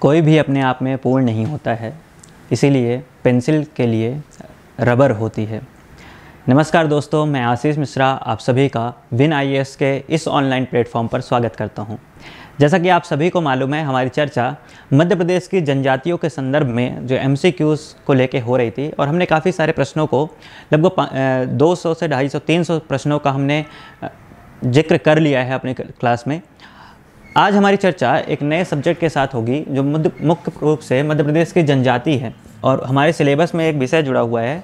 कोई भी अपने आप में पूर्ण नहीं होता है इसीलिए पेंसिल के लिए रबर होती है नमस्कार दोस्तों मैं आशीष मिश्रा आप सभी का विन आई के इस ऑनलाइन प्लेटफॉर्म पर स्वागत करता हूं। जैसा कि आप सभी को मालूम है हमारी चर्चा मध्य प्रदेश की जनजातियों के संदर्भ में जो एम को लेके हो रही थी और हमने काफ़ी सारे प्रश्नों को लगभग 200 से 250 300 प्रश्नों का हमने जिक्र कर लिया है अपनी क्लास में आज हमारी चर्चा एक नए सब्जेक्ट के साथ होगी जो मुख्य रूप से मध्य प्रदेश की जनजाति है और हमारे सिलेबस में एक विषय जुड़ा हुआ है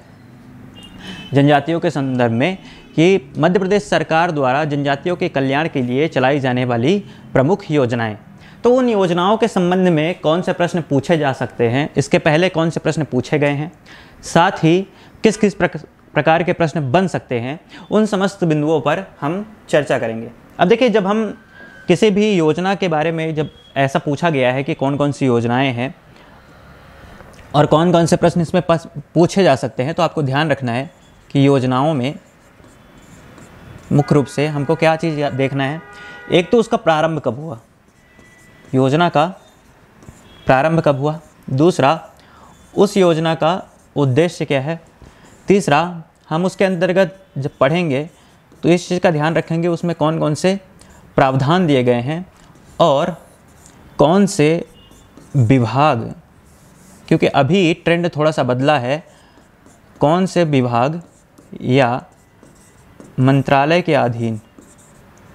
जनजातियों के संदर्भ में कि मध्य प्रदेश सरकार द्वारा जनजातियों के कल्याण के लिए चलाई जाने वाली प्रमुख योजनाएं तो उन योजनाओं के संबंध में कौन से प्रश्न पूछे जा सकते हैं इसके पहले कौन से प्रश्न पूछे गए हैं साथ ही किस किस प्रकार के प्रश्न बन सकते हैं उन समस्त बिंदुओं पर हम चर्चा करेंगे अब देखिए जब हम किसी भी योजना के बारे में जब ऐसा पूछा गया है कि कौन कौन सी योजनाएं हैं और कौन कौन से प्रश्न इसमें पूछे जा सकते हैं तो आपको ध्यान रखना है कि योजनाओं में मुख्य रूप से हमको क्या चीज़ देखना है एक तो उसका प्रारंभ कब हुआ योजना का प्रारंभ कब हुआ दूसरा उस योजना का उद्देश्य क्या है तीसरा हम उसके अंतर्गत जब पढ़ेंगे तो इस चीज़ का ध्यान रखेंगे उसमें कौन कौन से प्रावधान दिए गए हैं और कौन से विभाग क्योंकि अभी ट्रेंड थोड़ा सा बदला है कौन से विभाग या मंत्रालय के अधीन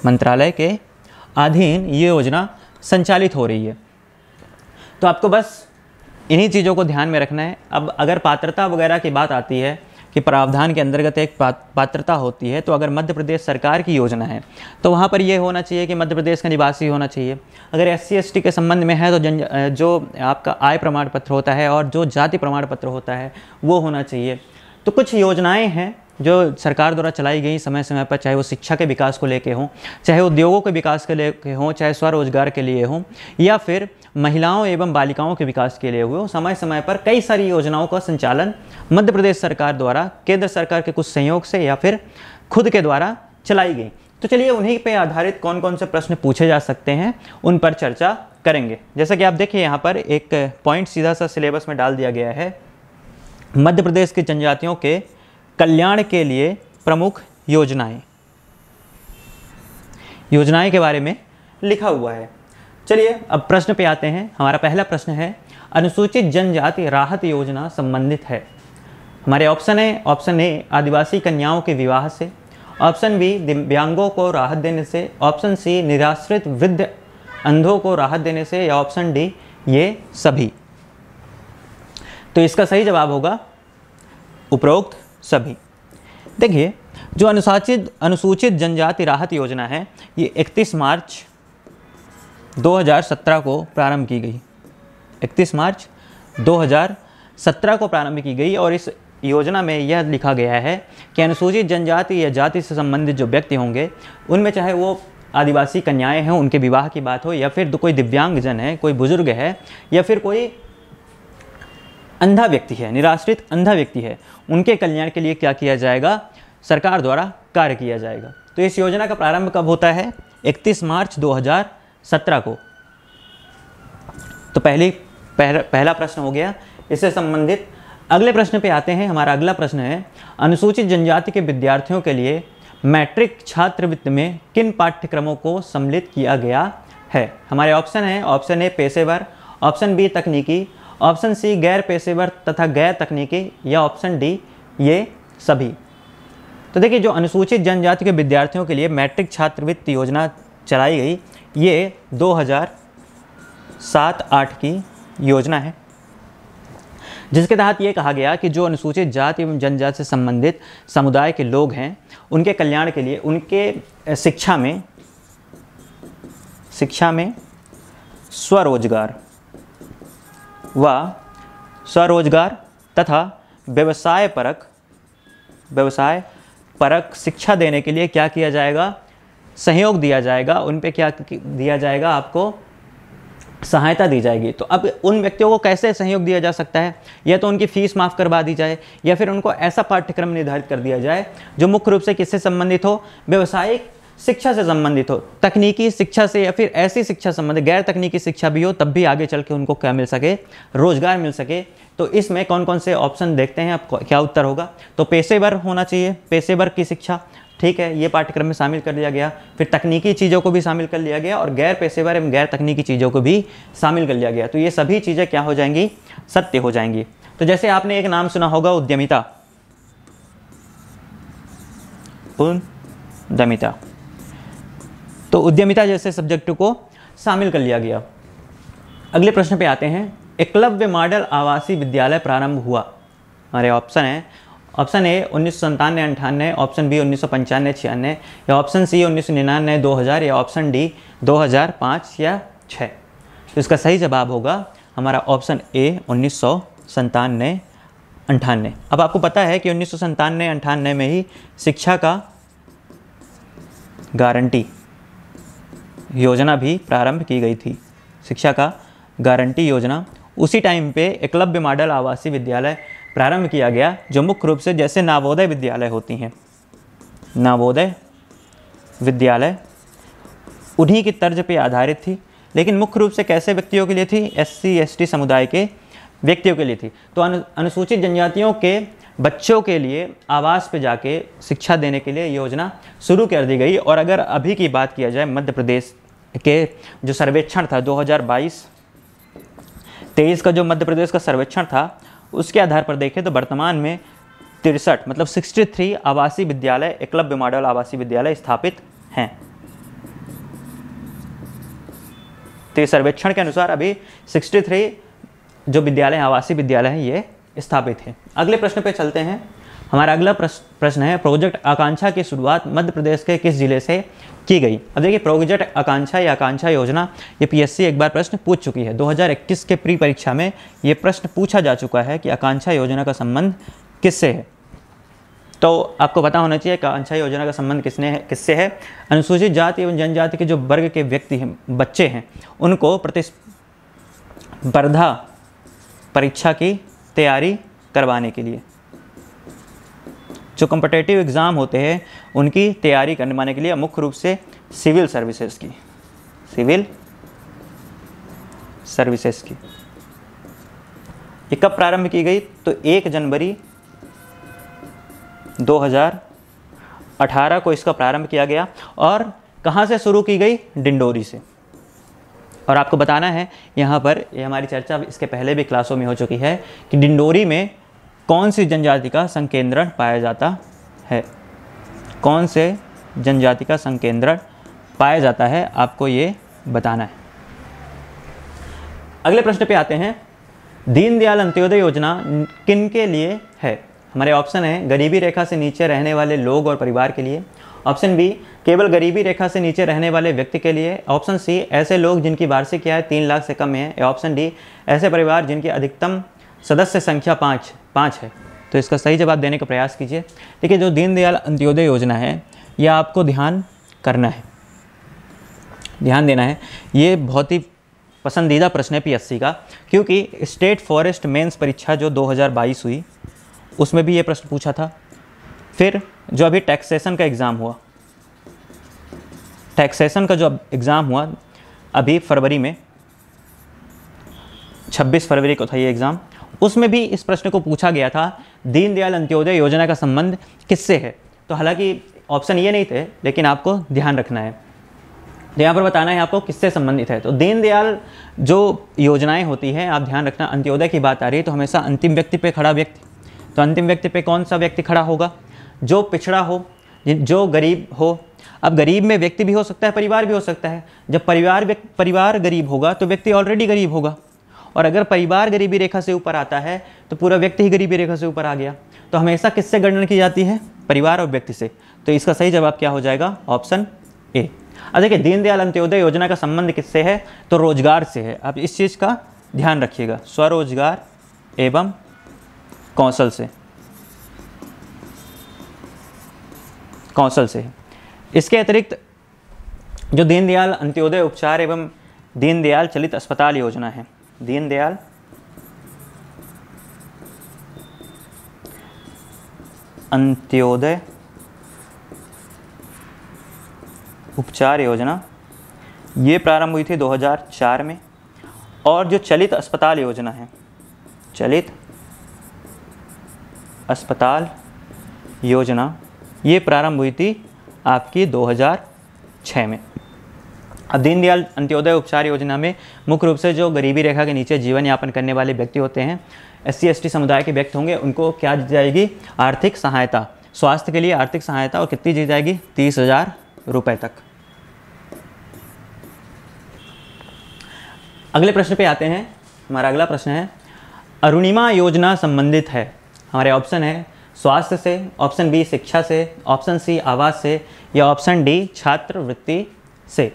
मंत्रालय के अधीन ये योजना संचालित हो रही है तो आपको बस इन्हीं चीज़ों को ध्यान में रखना है अब अगर पात्रता वगैरह की बात आती है के प्रावधान के अंतर्गत एक पात्रता होती है तो अगर मध्य प्रदेश सरकार की योजना है तो वहाँ पर यह होना चाहिए कि मध्य प्रदेश का निवासी होना चाहिए अगर एस सी के संबंध में है तो जन जो आपका आय प्रमाण पत्र होता है और जो जाति प्रमाण पत्र होता है वो होना चाहिए तो कुछ योजनाएँ हैं जो सरकार द्वारा चलाई गई समय समय पर चाहे वो शिक्षा के विकास को लेके हों चाहे उद्योगों के विकास के लेके हों चाहे स्वरोजगार के लिए हों या फिर महिलाओं एवं बालिकाओं के विकास के लिए हुए समय समय पर कई सारी योजनाओं का संचालन मध्य प्रदेश सरकार द्वारा केंद्र सरकार के कुछ सहयोग से या फिर खुद के द्वारा चलाई गई तो चलिए उन्हीं पर आधारित कौन कौन से प्रश्न पूछे जा सकते हैं उन पर चर्चा करेंगे जैसा कि आप देखिए यहाँ पर एक पॉइंट सीधा सा सिलेबस में डाल दिया गया है मध्य प्रदेश के जनजातियों के कल्याण के लिए प्रमुख योजनाएं योजनाएं के बारे में लिखा हुआ है चलिए अब प्रश्न पे आते हैं हमारा पहला प्रश्न है अनुसूचित जनजाति राहत योजना संबंधित है हमारे ऑप्शन है ऑप्शन ए आदिवासी कन्याओं के विवाह से ऑप्शन बी दिव्यांगों को राहत देने से ऑप्शन सी निराश्रित वृद्ध अंधों को राहत देने से या ऑप्शन डी ये सभी तो इसका सही जवाब होगा उपरोक्त सभी देखिए जो अनुसूचित अनुसूचित जनजाति राहत योजना है ये 31 मार्च 2017 को प्रारंभ की गई 31 मार्च 2017 को प्रारंभ की गई और इस योजना में यह लिखा गया है कि अनुसूचित जनजाति या जाति से संबंधित जो व्यक्ति होंगे उनमें चाहे वो आदिवासी कन्याएं हैं उनके विवाह की बात हो या फिर तो कोई दिव्यांगजन है कोई बुजुर्ग है या फिर कोई अंधा व्यक्ति है निराश्रित अंधा व्यक्ति है उनके कल्याण के लिए क्या किया जाएगा सरकार द्वारा कार्य किया जाएगा तो इस योजना का प्रारंभ कब होता है 31 मार्च 2017 को तो पहली पहला, पहला प्रश्न हो गया इससे संबंधित अगले प्रश्न पे आते हैं हमारा अगला प्रश्न है अनुसूचित जनजाति के विद्यार्थियों के लिए मैट्रिक छात्रवृत्त में किन पाठ्यक्रमों को सम्मिलित किया गया है हमारे ऑप्शन है ऑप्शन ए पेशेवर ऑप्शन बी तकनीकी ऑप्शन सी गैर पेशेवर तथा गैर तकनीकी या ऑप्शन डी ये सभी तो देखिए जो अनुसूचित जनजाति के विद्यार्थियों के लिए मैट्रिक छात्रवृत्ति योजना चलाई गई ये 2007 हज़ार की योजना है जिसके तहत ये कहा गया कि जो अनुसूचित जाति एवं जनजाति से संबंधित समुदाय के लोग हैं उनके कल्याण के लिए उनके शिक्षा में शिक्षा में स्वरोजगार व स्वरोजगार तथा व्यवसाय परक व्यवसाय परक शिक्षा देने के लिए क्या किया जाएगा सहयोग दिया जाएगा उन पे क्या दिया जाएगा आपको सहायता दी जाएगी तो अब उन व्यक्तियों को कैसे सहयोग दिया जा सकता है या तो उनकी फीस माफ़ करवा दी जाए या फिर उनको ऐसा पाठ्यक्रम निर्धारित कर दिया जाए जो मुख्य रूप से किससे संबंधित हो व्यवसायिक शिक्षा से संबंधित हो तकनीकी शिक्षा से या फिर ऐसी शिक्षा संबंधित गैर तकनीकी शिक्षा भी हो तब भी आगे चल के उनको क्या मिल सके रोजगार मिल सके तो इसमें कौन कौन से ऑप्शन देखते हैं आप क्या उत्तर होगा तो पेशेवर होना चाहिए पेशेवर की शिक्षा ठीक है ये पाठ्यक्रम में शामिल कर लिया गया फिर तकनीकी चीज़ों को भी शामिल कर लिया गया और गैर पेशेवर एवं गैर तकनीकी चीज़ों को भी शामिल कर लिया गया तो ये सभी चीज़ें क्या हो जाएंगी सत्य हो जाएंगी तो जैसे आपने एक नाम सुना होगा उद्यमिता उद्यमिता तो उद्यमिता जैसे सब्जेक्ट को शामिल कर लिया गया अगले प्रश्न पे आते हैं एकलव्य मॉडल आवासीय विद्यालय प्रारंभ हुआ हमारे ऑप्शन है ऑप्शन ए उन्नीस सौ संतानवे अंठानवे ऑप्शन बी उन्नीस सौ पंचानवे छियानवे या ऑप्शन सी उन्नीस सौ निन्यानवे दो हज़ार या ऑप्शन डी दो हज़ार पाँच या छः तो इसका सही जवाब होगा हमारा ऑप्शन ए उन्नीस सौ संतानवे अंठानवे अब आपको पता है कि उन्नीस सौ संतानवे अंठानवे में ही शिक्षा का गारंटी योजना भी प्रारंभ की गई थी शिक्षा का गारंटी योजना उसी टाइम पे एकलव्य मॉडल आवासीय विद्यालय प्रारंभ किया गया जो मुख्य रूप से जैसे नवोदय विद्यालय होती हैं नवोदय विद्यालय उन्हीं की तर्ज पे आधारित थी लेकिन मुख्य रूप से कैसे व्यक्तियों के लिए थी एस टी समुदाय के व्यक्तियों के लिए थी तो अनु, अनुसूचित जनजातियों के बच्चों के लिए आवास पे जाके शिक्षा देने के लिए योजना शुरू कर दी गई और अगर अभी की बात किया जाए मध्य प्रदेश के जो सर्वेक्षण था 2022 23 का जो मध्य प्रदेश का सर्वेक्षण था उसके आधार पर देखें तो वर्तमान में तिरसठ मतलब 63 आवासीय विद्यालय एकलव्य मॉडल आवासीय विद्यालय स्थापित हैं तो सर्वेक्षण के अनुसार अभी 63 जो विद्यालय आवासीय विद्यालय हैं ये स्थापित हैं अगले प्रश्न पे चलते हैं हमारा अगला प्रश्न है प्रोजेक्ट आकांक्षा की शुरुआत मध्य प्रदेश के किस जिले से की गई अब देखिए प्रोजेक्ट आकांक्षा या आकांक्षा योजना ये पीएससी एक बार प्रश्न पूछ चुकी है 2021 के प्री परीक्षा में ये प्रश्न पूछा जा चुका है कि आकांक्षा योजना का संबंध किससे है तो आपको पता होना चाहिए आकांक्षा योजना का संबंध किसने है किससे है अनुसूचित जाति एवं जनजाति के जो वर्ग के व्यक्ति हैं बच्चे हैं उनको प्रतिस्पर्धा परीक्षा की तैयारी करवाने के लिए जो कम्पटेटिव एग्ज़ाम होते हैं उनकी तैयारी करने माने के लिए मुख्य रूप से सिविल सर्विसेज की सिविल सर्विसेज की ये कब प्रारंभ की गई तो एक जनवरी 2018 को इसका प्रारंभ किया गया और कहाँ से शुरू की गई डिंडोरी से और आपको बताना है यहाँ पर ये यह हमारी चर्चा इसके पहले भी क्लासों में हो चुकी है कि डिंडोरी में कौन सी जनजाति का संकेंद्रण पाया जाता है कौन से जनजाति का संकेंद्रण पाया जाता है आपको ये बताना है अगले प्रश्न पे आते हैं दीनदयाल अंत्योदय योजना किन के लिए है हमारे ऑप्शन है गरीबी रेखा से नीचे रहने वाले लोग और परिवार के लिए ऑप्शन बी केवल गरीबी रेखा से नीचे रहने वाले व्यक्ति के लिए ऑप्शन सी ऐसे लोग जिनकी वार्षिक आय तीन लाख से कम है या ऑप्शन डी ऐसे परिवार जिनकी अधिकतम सदस्य संख्या पाँच पाँच है तो इसका सही जवाब देने का प्रयास कीजिए देखिए जो दीनदयाल अंत्योदय योजना है यह आपको ध्यान करना है ध्यान देना है ये बहुत ही पसंदीदा प्रश्न है पीएससी का क्योंकि स्टेट फॉरेस्ट मेंस परीक्षा जो 2022 हुई उसमें भी ये प्रश्न पूछा था फिर जो अभी टैक्सेशन का एग्ज़ाम हुआ टैक्सेशन का जो एग्ज़ाम हुआ अभी फरवरी में 26 फरवरी को था ये एग्ज़ाम उसमें भी इस प्रश्न को पूछा गया था दीनदयाल अंत्योदय योजना का संबंध किससे है तो हालांकि ऑप्शन ये नहीं थे लेकिन आपको ध्यान रखना है तो यहाँ पर बताना है आपको किससे संबंधित है तो दीनदयाल जो योजनाएं होती हैं आप ध्यान रखना अंत्योदय की बात आ रही है तो हमेशा अंतिम व्यक्ति पे खड़ा व्यक्ति तो अंतिम व्यक्ति पे कौन सा व्यक्ति खड़ा होगा जो पिछड़ा हो जो गरीब हो अब गरीब में व्यक्ति भी हो सकता है परिवार भी हो सकता है जब परिवार परिवार गरीब होगा तो व्यक्ति ऑलरेडी गरीब होगा और अगर परिवार गरीबी रेखा से ऊपर आता है तो पूरा व्यक्ति ही गरीबी रेखा से ऊपर आ गया तो हमेशा किससे गणना की जाती है परिवार और व्यक्ति से तो इसका सही जवाब क्या हो जाएगा ऑप्शन ए अब देखिए दीनदयाल अंत्योदय योजना का संबंध किससे है तो रोजगार से है आप इस चीज़ का ध्यान रखिएगा स्वरोजगार एवं कौशल से कौशल से इसके अतिरिक्त जो दीनदयाल अंत्योदय उपचार एवं दीनदयाल चलित अस्पताल योजना है दीनदयाल अंत्योदय उपचार योजना ये प्रारंभ हुई थी 2004 में और जो चलित अस्पताल योजना है चलित अस्पताल योजना ये प्रारंभ हुई थी आपकी 2006 में अब दीनदयाल अंत्योदय उपचार योजना में मुख्य रूप से जो गरीबी रेखा के नीचे जीवन यापन करने वाले व्यक्ति होते हैं एस सी समुदाय के व्यक्ति होंगे उनको क्या दी जाएगी आर्थिक सहायता स्वास्थ्य के लिए आर्थिक सहायता और कितनी दी जाएगी तीस हज़ार रुपये तक अगले प्रश्न पे आते हैं हमारा अगला प्रश्न है अरुणिमा योजना संबंधित है हमारे ऑप्शन है स्वास्थ्य से ऑप्शन बी शिक्षा से ऑप्शन सी आवास से या ऑप्शन डी छात्रवृत्ति से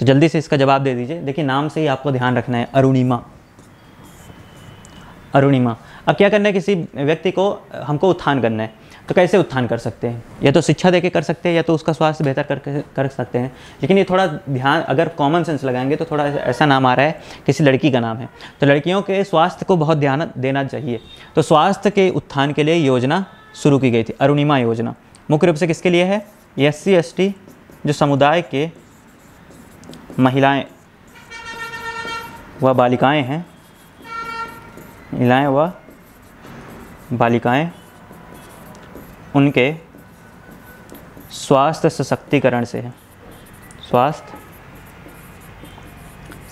तो जल्दी से इसका जवाब दे दीजिए देखिए नाम से ही आपको ध्यान रखना है अरुणिमा अरुणिमा अब क्या करना है किसी व्यक्ति को हमको उत्थान करना है तो कैसे उत्थान कर सकते हैं या तो शिक्षा देके कर सकते हैं या तो उसका स्वास्थ्य बेहतर करके कर सकते हैं लेकिन ये थोड़ा ध्यान अगर कॉमन सेंस लगाएंगे तो थोड़ा ऐसा नाम आ रहा है किसी लड़की का नाम है तो लड़कियों के स्वास्थ्य को बहुत ध्यान देना चाहिए तो स्वास्थ्य के उत्थान के लिए योजना शुरू की गई थी अरुणिमा योजना मुख्य रूप से किसके लिए है एस सी जो समुदाय के महिलाएं व बालिकाएं हैं महिलाएं व बालिकाएं उनके स्वास्थ्य सशक्तिकरण से हैं स्वास्थ्य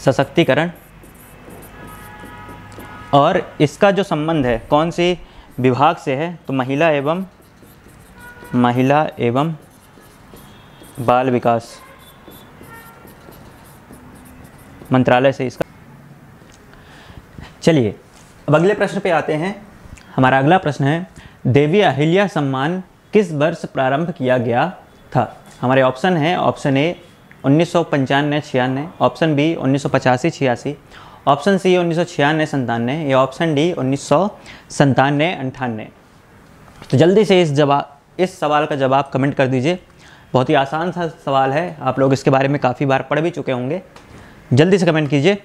सशक्तिकरण और इसका जो संबंध है कौन सी विभाग से है तो महिला एवं महिला एवं बाल विकास मंत्रालय से इसका चलिए अब अगले प्रश्न पे आते हैं हमारा अगला प्रश्न है देवी अहिल्या सम्मान किस वर्ष प्रारंभ किया गया था हमारे ऑप्शन हैं ऑप्शन ए उन्नीस सौ पंचानवे छियानवे ऑप्शन बी उन्नीस सौ पचासी छियासी ऑप्शन सी उन्नीस सौ छियानवे या ऑप्शन डी उन्नीस सौ संतानवे अंठानवे तो जल्दी से इस जवाब इस सवाल का जवाब कमेंट कर दीजिए बहुत ही आसान सा सवाल है आप लोग इसके बारे में काफ़ी बार पढ़ भी चुके होंगे जल्दी से कमेंट कीजिए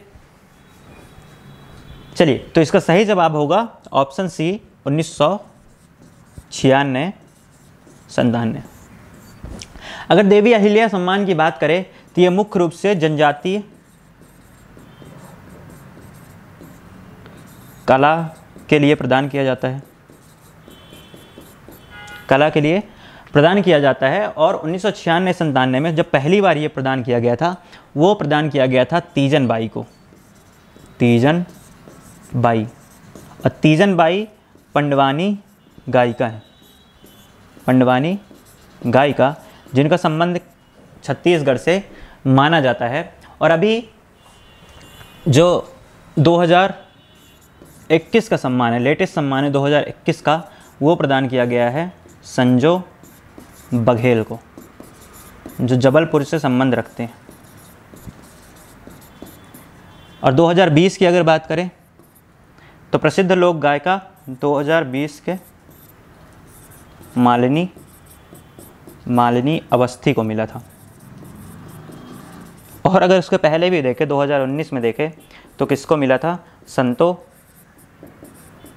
चलिए तो इसका सही जवाब होगा ऑप्शन सी उन्नीस सौ छियानवे संतानवे अगर देवी अहिल्या सम्मान की बात करें तो यह मुख्य रूप से जनजातीय कला के लिए प्रदान किया जाता है कला के लिए प्रदान किया जाता है और उन्नीस सौ छियानवे में जब पहली बार ये प्रदान किया गया था वो प्रदान किया गया था तीजन बाई को तीजन बाई और तीजन बाई पंडवानी गायिका हैं पंडवानी गायिका जिनका संबंध छत्तीसगढ़ से माना जाता है और अभी जो 2021 का सम्मान है लेटेस्ट सम्मान है 2021 का वो प्रदान किया गया है संजो बघेल को जो जबलपुर से संबंध रखते हैं और 2020 की अगर बात करें तो प्रसिद्ध लोक गायिका 2020 के मालिनी मालिनी अवस्थी को मिला था और अगर उसके पहले भी देखें 2019 में देखें तो किसको मिला था संतो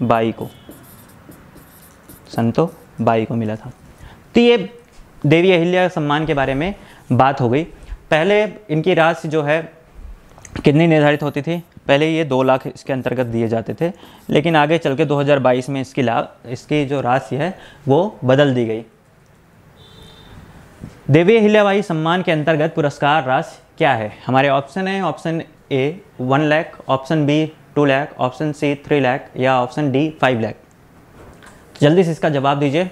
बाई को संतो बाई को मिला था तो ये देवी अहिल्या सम्मान के बारे में बात हो गई पहले इनकी राशि जो है कितनी निर्धारित होती थी पहले ये दो लाख इसके अंतर्गत दिए जाते थे लेकिन आगे चल के 2022 में इसकी लाभ इसकी जो राशि है वो बदल दी गई देवी अहिल्याबाई सम्मान के अंतर्गत पुरस्कार राशि क्या है हमारे ऑप्शन है option A one lakh option B two lakh option C three lakh या ऑप्शन डी फाइव लैख जल्दी से इसका जवाब दीजिए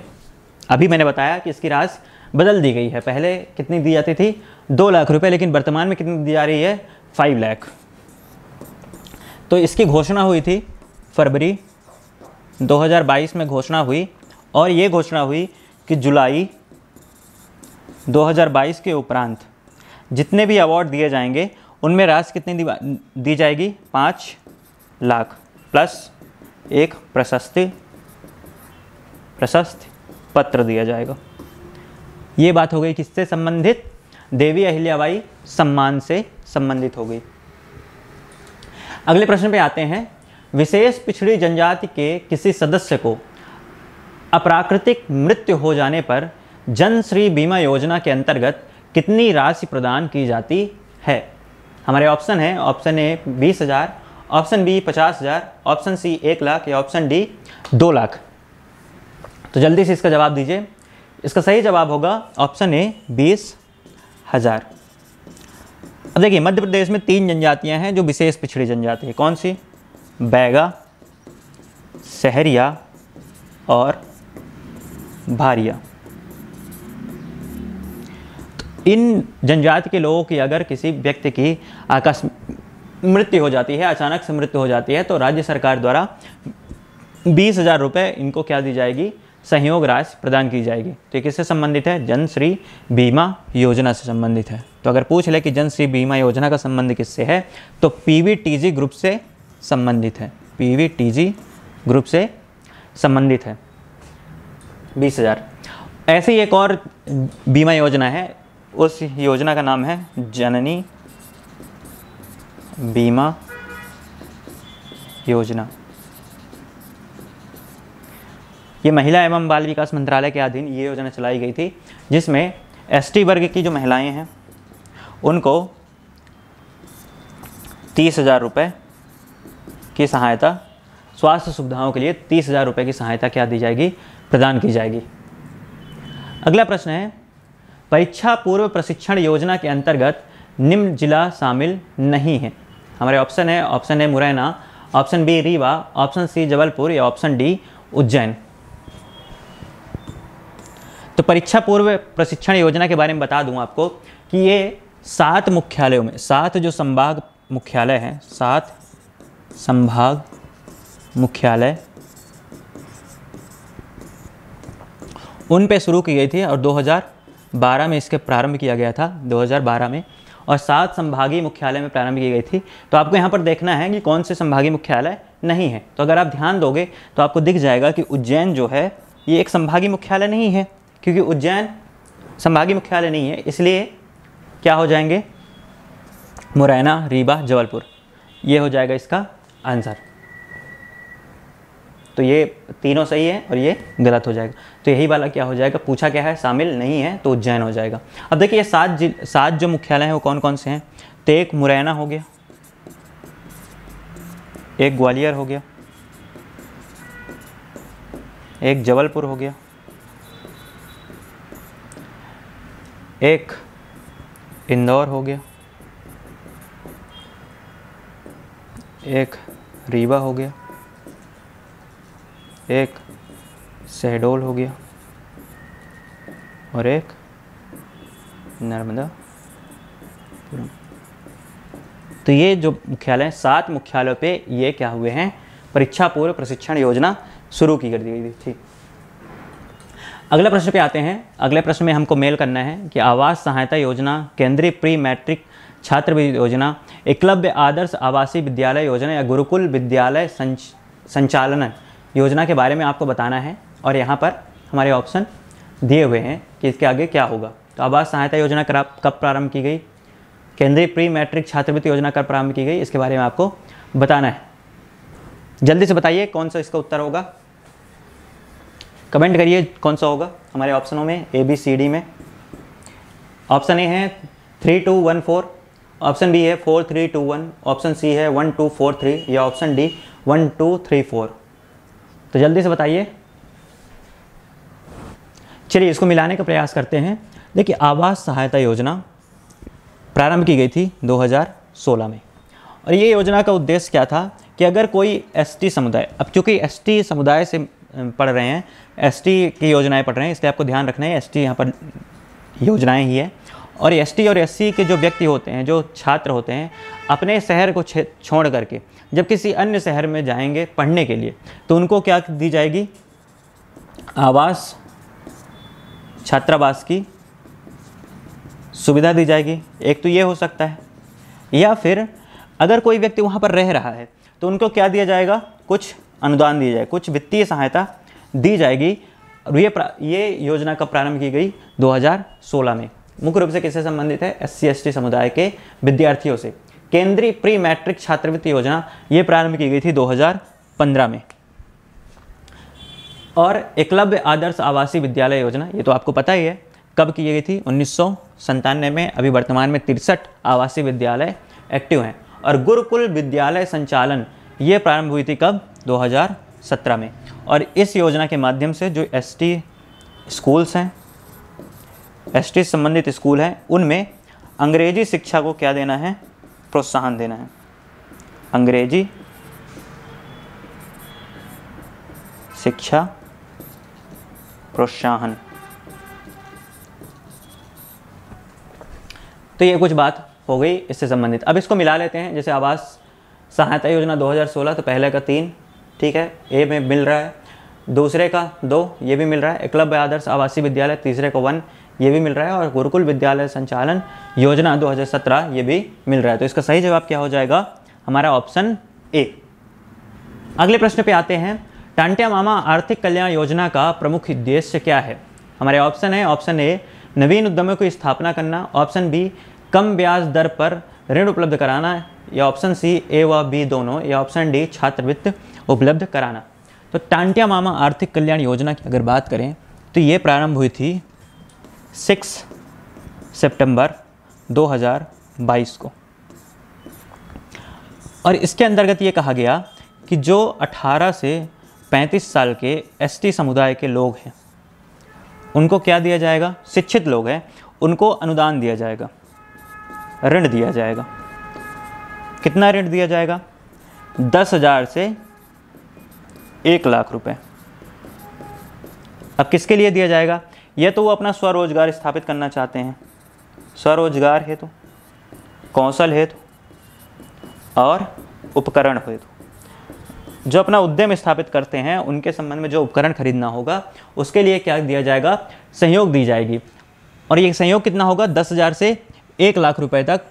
अभी मैंने बताया कि इसकी राशि बदल दी गई है पहले कितनी दी जाती थी दो लाख रुपए लेकिन वर्तमान में कितनी दी जा रही है फाइव लाख तो इसकी घोषणा हुई थी फरवरी 2022 में घोषणा हुई और ये घोषणा हुई कि जुलाई 2022 के उपरांत जितने भी अवार्ड दिए जाएंगे उनमें राशि कितनी दी जाएगी पाँच लाख प्लस एक प्रशस्ति प्रशस्ति पत्र दिया जाएगा ये बात हो गई किससे संबंधित देवी अहिल्याबाई सम्मान से संबंधित हो गई अगले प्रश्न पे आते हैं विशेष पिछड़ी जनजाति के किसी सदस्य को अप्राकृतिक मृत्यु हो जाने पर जन श्री बीमा योजना के अंतर्गत कितनी राशि प्रदान की जाती है हमारे ऑप्शन हैं ऑप्शन ए बीस हज़ार ऑप्शन बी पचास हज़ार ऑप्शन सी एक लाख या ऑप्शन डी दो लाख तो जल्दी से इसका जवाब दीजिए इसका सही जवाब होगा ऑप्शन ए बीस हजार अब देखिए मध्य प्रदेश में तीन जनजातियां हैं जो विशेष पिछड़ी जनजाति है कौन सी बैगा सहरिया और भारिया तो इन जनजाति के लोगों की अगर किसी व्यक्ति की आकस्मिक मृत्यु हो जाती है अचानक से मृत्यु हो जाती है तो राज्य सरकार द्वारा बीस हज़ार रुपये इनको क्या दी जाएगी सहयोग राशि प्रदान की जाएगी तो ये किससे संबंधित है जनश्री बीमा योजना से संबंधित है तो अगर पूछ ले कि जनश्री बीमा योजना का संबंध किससे है तो पीवीटीजी ग्रुप से संबंधित है पीवीटीजी ग्रुप से संबंधित है बीस हज़ार ऐसे ही एक और बीमा योजना है उस योजना का नाम है जननी बीमा योजना ये महिला एवं बाल विकास मंत्रालय के अधीन ये योजना चलाई गई थी जिसमें एसटी वर्ग की जो महिलाएं हैं उनको तीस हज़ार रुपये की सहायता स्वास्थ्य सुविधाओं के लिए तीस हज़ार रुपये की सहायता क्या दी जाएगी प्रदान की जाएगी अगला प्रश्न है परीक्षा पूर्व प्रशिक्षण योजना के अंतर्गत निम्न जिला शामिल नहीं है हमारे ऑप्शन है ऑप्शन है Morena option B Rewa option C Jabalpur या ऑप्शन डी उज्जैन तो परीक्षा पूर्व प्रशिक्षण योजना के बारे में बता दूं आपको कि ये सात मुख्यालयों में सात जो संभाग मुख्यालय हैं सात संभाग मुख्यालय उन पे शुरू की गई थी और 2012 में इसके प्रारंभ किया गया था 2012 में और सात संभागीय मुख्यालय में प्रारंभ की गई थी तो आपको यहाँ पर देखना है कि कौन से संभागीय मुख्यालय नहीं है तो अगर आप ध्यान दोगे तो आपको दिख जाएगा कि उज्जैन जो है ये एक संभागीय मुख्यालय नहीं है क्योंकि उज्जैन संभागीय मुख्यालय नहीं है इसलिए क्या हो जाएंगे मुरैना रीवा जबलपुर ये हो जाएगा इसका आंसर तो ये तीनों सही है और ये गलत हो जाएगा तो यही वाला क्या हो जाएगा पूछा क्या है शामिल नहीं है तो उज्जैन हो जाएगा अब देखिए ये सात सात जो मुख्यालय हैं वो कौन कौन से हैं तो एक मुरैना हो गया एक ग्वालियर हो गया एक जबलपुर हो गया एक इंदौर हो गया एक रीवा हो गया एक शहडोल हो गया और एक नर्मदा तो ये जो मुख्यालय है सात मुख्यालयों पे ये क्या हुए हैं परीक्षा पूर्व प्रशिक्षण योजना शुरू की कर दी गई थी अगले प्रश्न पे आते हैं अगले प्रश्न में हमको मेल करना है कि आवास सहायता योजना केंद्रीय प्री मैट्रिक छात्रवृत्ति योजना एकलव्य आदर्श आवासीय विद्यालय योजना या गुरुकुल विद्यालय संच, संचालन योजना के बारे में आपको बताना है और यहाँ पर हमारे ऑप्शन दिए हुए हैं कि इसके आगे क्या होगा तो आवास सहायता योजना कब प्रारंभ की गई केंद्रीय प्री मैट्रिक छात्रवृत्ति योजना कब प्रारंभ की गई इसके बारे में आपको बताना है जल्दी से बताइए कौन सा इसका उत्तर होगा कमेंट करिए कौन सा होगा हमारे ऑप्शनों में ए बी सी डी में ऑप्शन ए है three two one four option B है four three two one option C है वन टू फोर थ्री या option D one two three four तो जल्दी से बताइए चलिए इसको मिलाने का प्रयास करते हैं देखिए आवास सहायता योजना प्रारंभ की गई थी 2016 में और ये योजना का उद्देश्य क्या था कि अगर कोई एसटी समुदाय अब चूँकि एसटी समुदाय से पढ़ रहे हैं एस की योजनाएँ पढ़ रहे हैं इसलिए आपको ध्यान रखना है एस टी यहाँ पर योजनाएँ ही है और एस और एस के जो व्यक्ति होते हैं जो छात्र होते हैं अपने शहर को छोड़ करके जब किसी अन्य शहर में जाएंगे पढ़ने के लिए तो उनको क्या दी जाएगी आवास छात्रावास की सुविधा दी जाएगी एक तो ये हो सकता है या फिर अगर कोई व्यक्ति वहाँ पर रह रहा है तो उनको क्या दिया जाएगा कुछ अनुदान दिया जाए कुछ वित्तीय सहायता दी जाएगी और ये ये योजना कब प्रारंभ की गई 2016 में मुख्य रूप से किससे संबंधित है एस सी समुदाय के विद्यार्थियों से केंद्रीय प्री मैट्रिक छात्रवृत्ति योजना ये प्रारंभ की गई थी 2015 में और एकलव्य आदर्श आवासीय विद्यालय योजना ये तो आपको पता ही है कब की गई थी उन्नीस में अभी वर्तमान में तिरसठ आवासीय विद्यालय एक्टिव हैं और गुरुकुल विद्यालय संचालन ये प्रारंभ हुई थी कब 2017 में और इस योजना के माध्यम से जो एस स्कूल्स हैं एस संबंधित स्कूल हैं उनमें अंग्रेजी शिक्षा को क्या देना है प्रोत्साहन देना है अंग्रेजी शिक्षा प्रोत्साहन तो ये कुछ बात हो गई इससे संबंधित अब इसको मिला लेते हैं जैसे आवास सहायता योजना 2016 तो पहले का तीन ठीक है ए में मिल रहा है दूसरे का दो ये भी मिल रहा है एकलव्य आदर्श आवासीय विद्यालय तीसरे को वन ये भी मिल रहा है और गुरुकुल विद्यालय संचालन योजना 2017 ये भी मिल रहा है तो इसका सही जवाब क्या हो जाएगा हमारा ऑप्शन ए अगले प्रश्न पे आते हैं टांट्या मामा आर्थिक कल्याण योजना का प्रमुख उद्देश्य क्या है हमारे ऑप्शन है ऑप्शन ए नवीन उद्यमों की स्थापना करना ऑप्शन बी कम ब्याज दर पर ऋण उपलब्ध कराना या ऑप्शन सी ए व बी दोनों या ऑप्शन डी छात्रवृत्त उपलब्ध कराना तो टांटिया मामा आर्थिक कल्याण योजना की अगर बात करें तो ये प्रारंभ हुई थी 6 सितंबर 2022 को और इसके अंतर्गत ये कहा गया कि जो 18 से 35 साल के एसटी समुदाय के लोग हैं उनको क्या दिया जाएगा शिक्षित लोग हैं उनको अनुदान दिया जाएगा ऋण दिया जाएगा कितना ऋण दिया जाएगा दस हज़ार से एक लाख रुपए अब किसके लिए दिया जाएगा यह तो वो अपना स्वरोजगार स्थापित करना चाहते हैं स्वरोजगार हेतु तो, कौशल हेतु तो, और उपकरण हेतु तो। जो अपना उद्यम स्थापित करते हैं उनके संबंध में जो उपकरण खरीदना होगा उसके लिए क्या दिया जाएगा सहयोग दी जाएगी और ये सहयोग कितना होगा दस हज़ार से एक लाख रुपए तक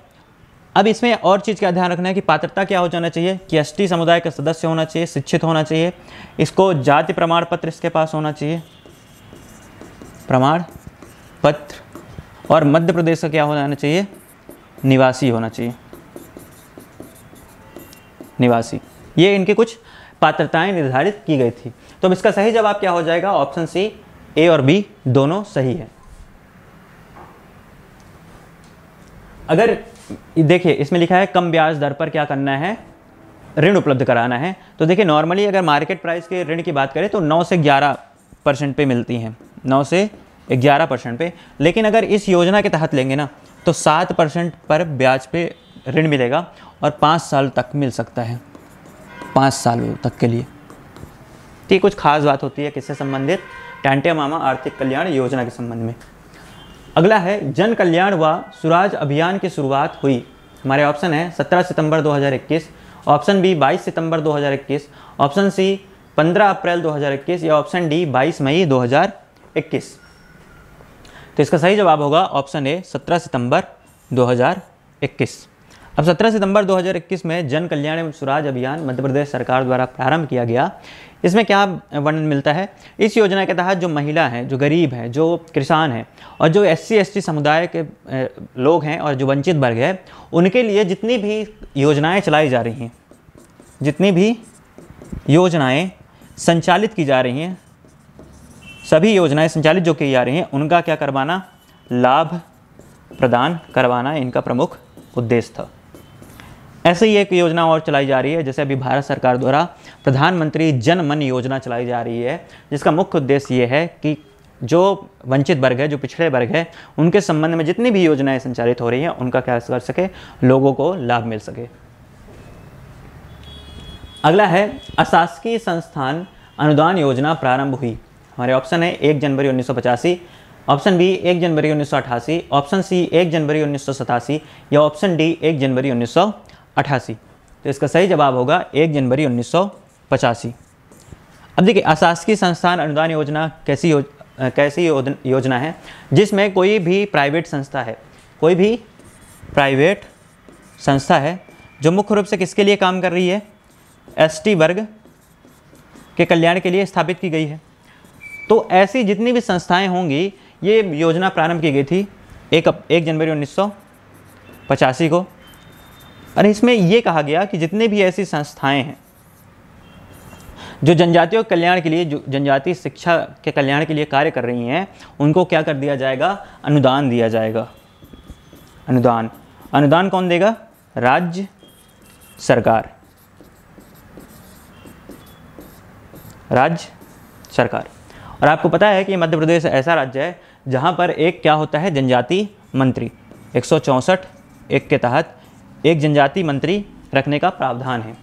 अब इसमें और चीज़ का ध्यान रखना है कि पात्रता क्या हो जाना चाहिए कि एस समुदाय का सदस्य होना चाहिए शिक्षित होना चाहिए इसको जाति प्रमाण पत्र इसके पास होना चाहिए प्रमाण पत्र और मध्य प्रदेश का क्या हो जाना चाहिए निवासी होना चाहिए निवासी ये इनकी कुछ पात्रताएं निर्धारित की गई थी तो अब इसका सही जवाब क्या हो जाएगा ऑप्शन सी ए और बी दोनों सही है अगर देखिए इसमें लिखा है कम ब्याज दर पर क्या करना है ऋण उपलब्ध कराना है तो देखिए नॉर्मली अगर मार्केट प्राइस के ऋण की बात करें तो 9 से 11 परसेंट पे मिलती हैं 9 से 11 परसेंट पे लेकिन अगर इस योजना के तहत लेंगे ना तो 7 परसेंट पर ब्याज पे ऋण मिलेगा और पाँच साल तक मिल सकता है पाँच साल तक के लिए ठीक कुछ खास बात होती है किससे संबंधित टेंटे मामा आर्थिक कल्याण योजना के संबंध में अगला है जन कल्याण व सुराज अभियान की शुरुआत हुई हमारे ऑप्शन है 17 सितंबर 2021 ऑप्शन बी 22 सितंबर 2021 ऑप्शन सी 15 अप्रैल 2021 या ऑप्शन डी 22 मई 2021 तो इसका सही जवाब होगा ऑप्शन ए 17 सितंबर 2021 अब 17 सितंबर 2021 में जन कल्याण एवं स्वराज अभियान मध्य प्रदेश सरकार द्वारा प्रारंभ किया गया इसमें क्या वर्णन मिलता है इस योजना के तहत जो महिला हैं जो गरीब हैं जो किसान हैं और जो एस सी समुदाय के लोग हैं और जो वंचित वर्ग है उनके लिए जितनी भी योजनाएं चलाई जा रही हैं जितनी भी योजनाएं संचालित की जा रही हैं सभी योजनाएं संचालित जो की जा रही हैं उनका क्या करवाना लाभ प्रदान करवाना इनका प्रमुख उद्देश्य था ऐसे ही एक योजना और चलाई जा रही है जैसे अभी भारत सरकार द्वारा प्रधानमंत्री जन मन योजना चलाई जा रही है जिसका मुख्य उद्देश्य ये है कि जो वंचित वर्ग है जो पिछड़े वर्ग है उनके संबंध में जितनी भी योजनाएं संचालित हो रही हैं उनका क्या कर सके लोगों को लाभ मिल सके अगला है अशासकीय संस्थान अनुदान योजना प्रारंभ हुई हमारे ऑप्शन है एक जनवरी उन्नीस ऑप्शन बी एक जनवरी उन्नीस ऑप्शन सी एक जनवरी उन्नीस या ऑप्शन डी एक जनवरी उन्नीस अठासी तो इसका सही जवाब होगा एक जनवरी उन्नीस अब देखिए अशासकीय संस्थान अनुदान योजना कैसी योज कैसी योजना है जिसमें कोई भी प्राइवेट संस्था है कोई भी प्राइवेट संस्था है जो मुख्य रूप से किसके लिए काम कर रही है एसटी वर्ग के कल्याण के लिए स्थापित की गई है तो ऐसी जितनी भी संस्थाएं होंगी ये योजना प्रारंभ की गई थी एक एक जनवरी उन्नीस को और इसमें यह कहा गया कि जितने भी ऐसी संस्थाएं हैं जो जनजातियों के कल्याण के लिए जो जनजाति शिक्षा के कल्याण के लिए कार्य कर रही हैं उनको क्या कर दिया जाएगा अनुदान दिया जाएगा अनुदान अनुदान कौन देगा राज्य सरकार राज्य सरकार और आपको पता है कि मध्य प्रदेश ऐसा राज्य है जहां पर एक क्या होता है जनजाति मंत्री एक एक के तहत एक जनजाति मंत्री रखने का प्रावधान है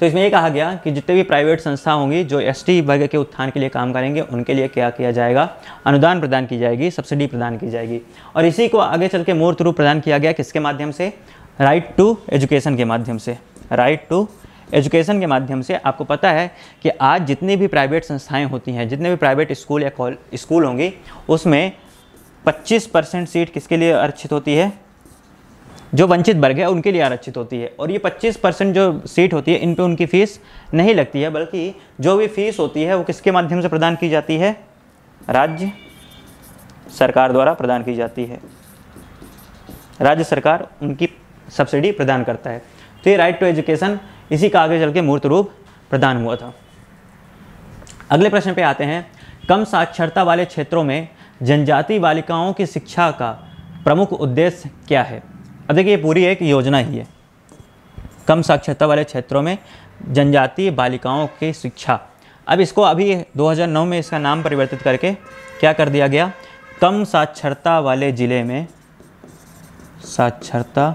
तो इसमें ये कहा गया कि जितने भी प्राइवेट संस्था होंगी जो एस वर्ग के उत्थान के लिए काम करेंगे उनके लिए क्या किया जाएगा अनुदान प्रदान की जाएगी सब्सिडी प्रदान की जाएगी और इसी को आगे चल के मूर्त रूप प्रदान किया गया किसके माध्यम से राइट टू एजुकेशन के माध्यम से राइट टू एजुकेशन के माध्यम से आपको पता है कि आज जितनी भी प्राइवेट संस्थाएं होती हैं जितने भी प्राइवेट स्कूल या स्कूल होंगी उसमें 25 परसेंट सीट किसके लिए आरक्षित होती है जो वंचित वर्ग है उनके लिए आरक्षित होती है और ये 25 परसेंट जो सीट होती है इन पे उनकी फ़ीस नहीं लगती है बल्कि जो भी फीस होती है वो किसके माध्यम से प्रदान की जाती है राज्य सरकार द्वारा प्रदान की जाती है राज्य सरकार उनकी सब्सिडी प्रदान करता है तो ये राइट टू एजुकेशन इसी का आगे चल के मूर्त रूप प्रदान हुआ था अगले प्रश्न पे आते हैं कम साक्षरता वाले क्षेत्रों में जनजाति बालिकाओं की शिक्षा का प्रमुख उद्देश्य क्या है अब देखिए ये पूरी एक योजना ही है कम साक्षरता वाले क्षेत्रों में जनजातीय बालिकाओं की शिक्षा अब इसको अभी 2009 में इसका नाम परिवर्तित करके क्या कर दिया गया कम साक्षरता वाले ज़िले में साक्षरता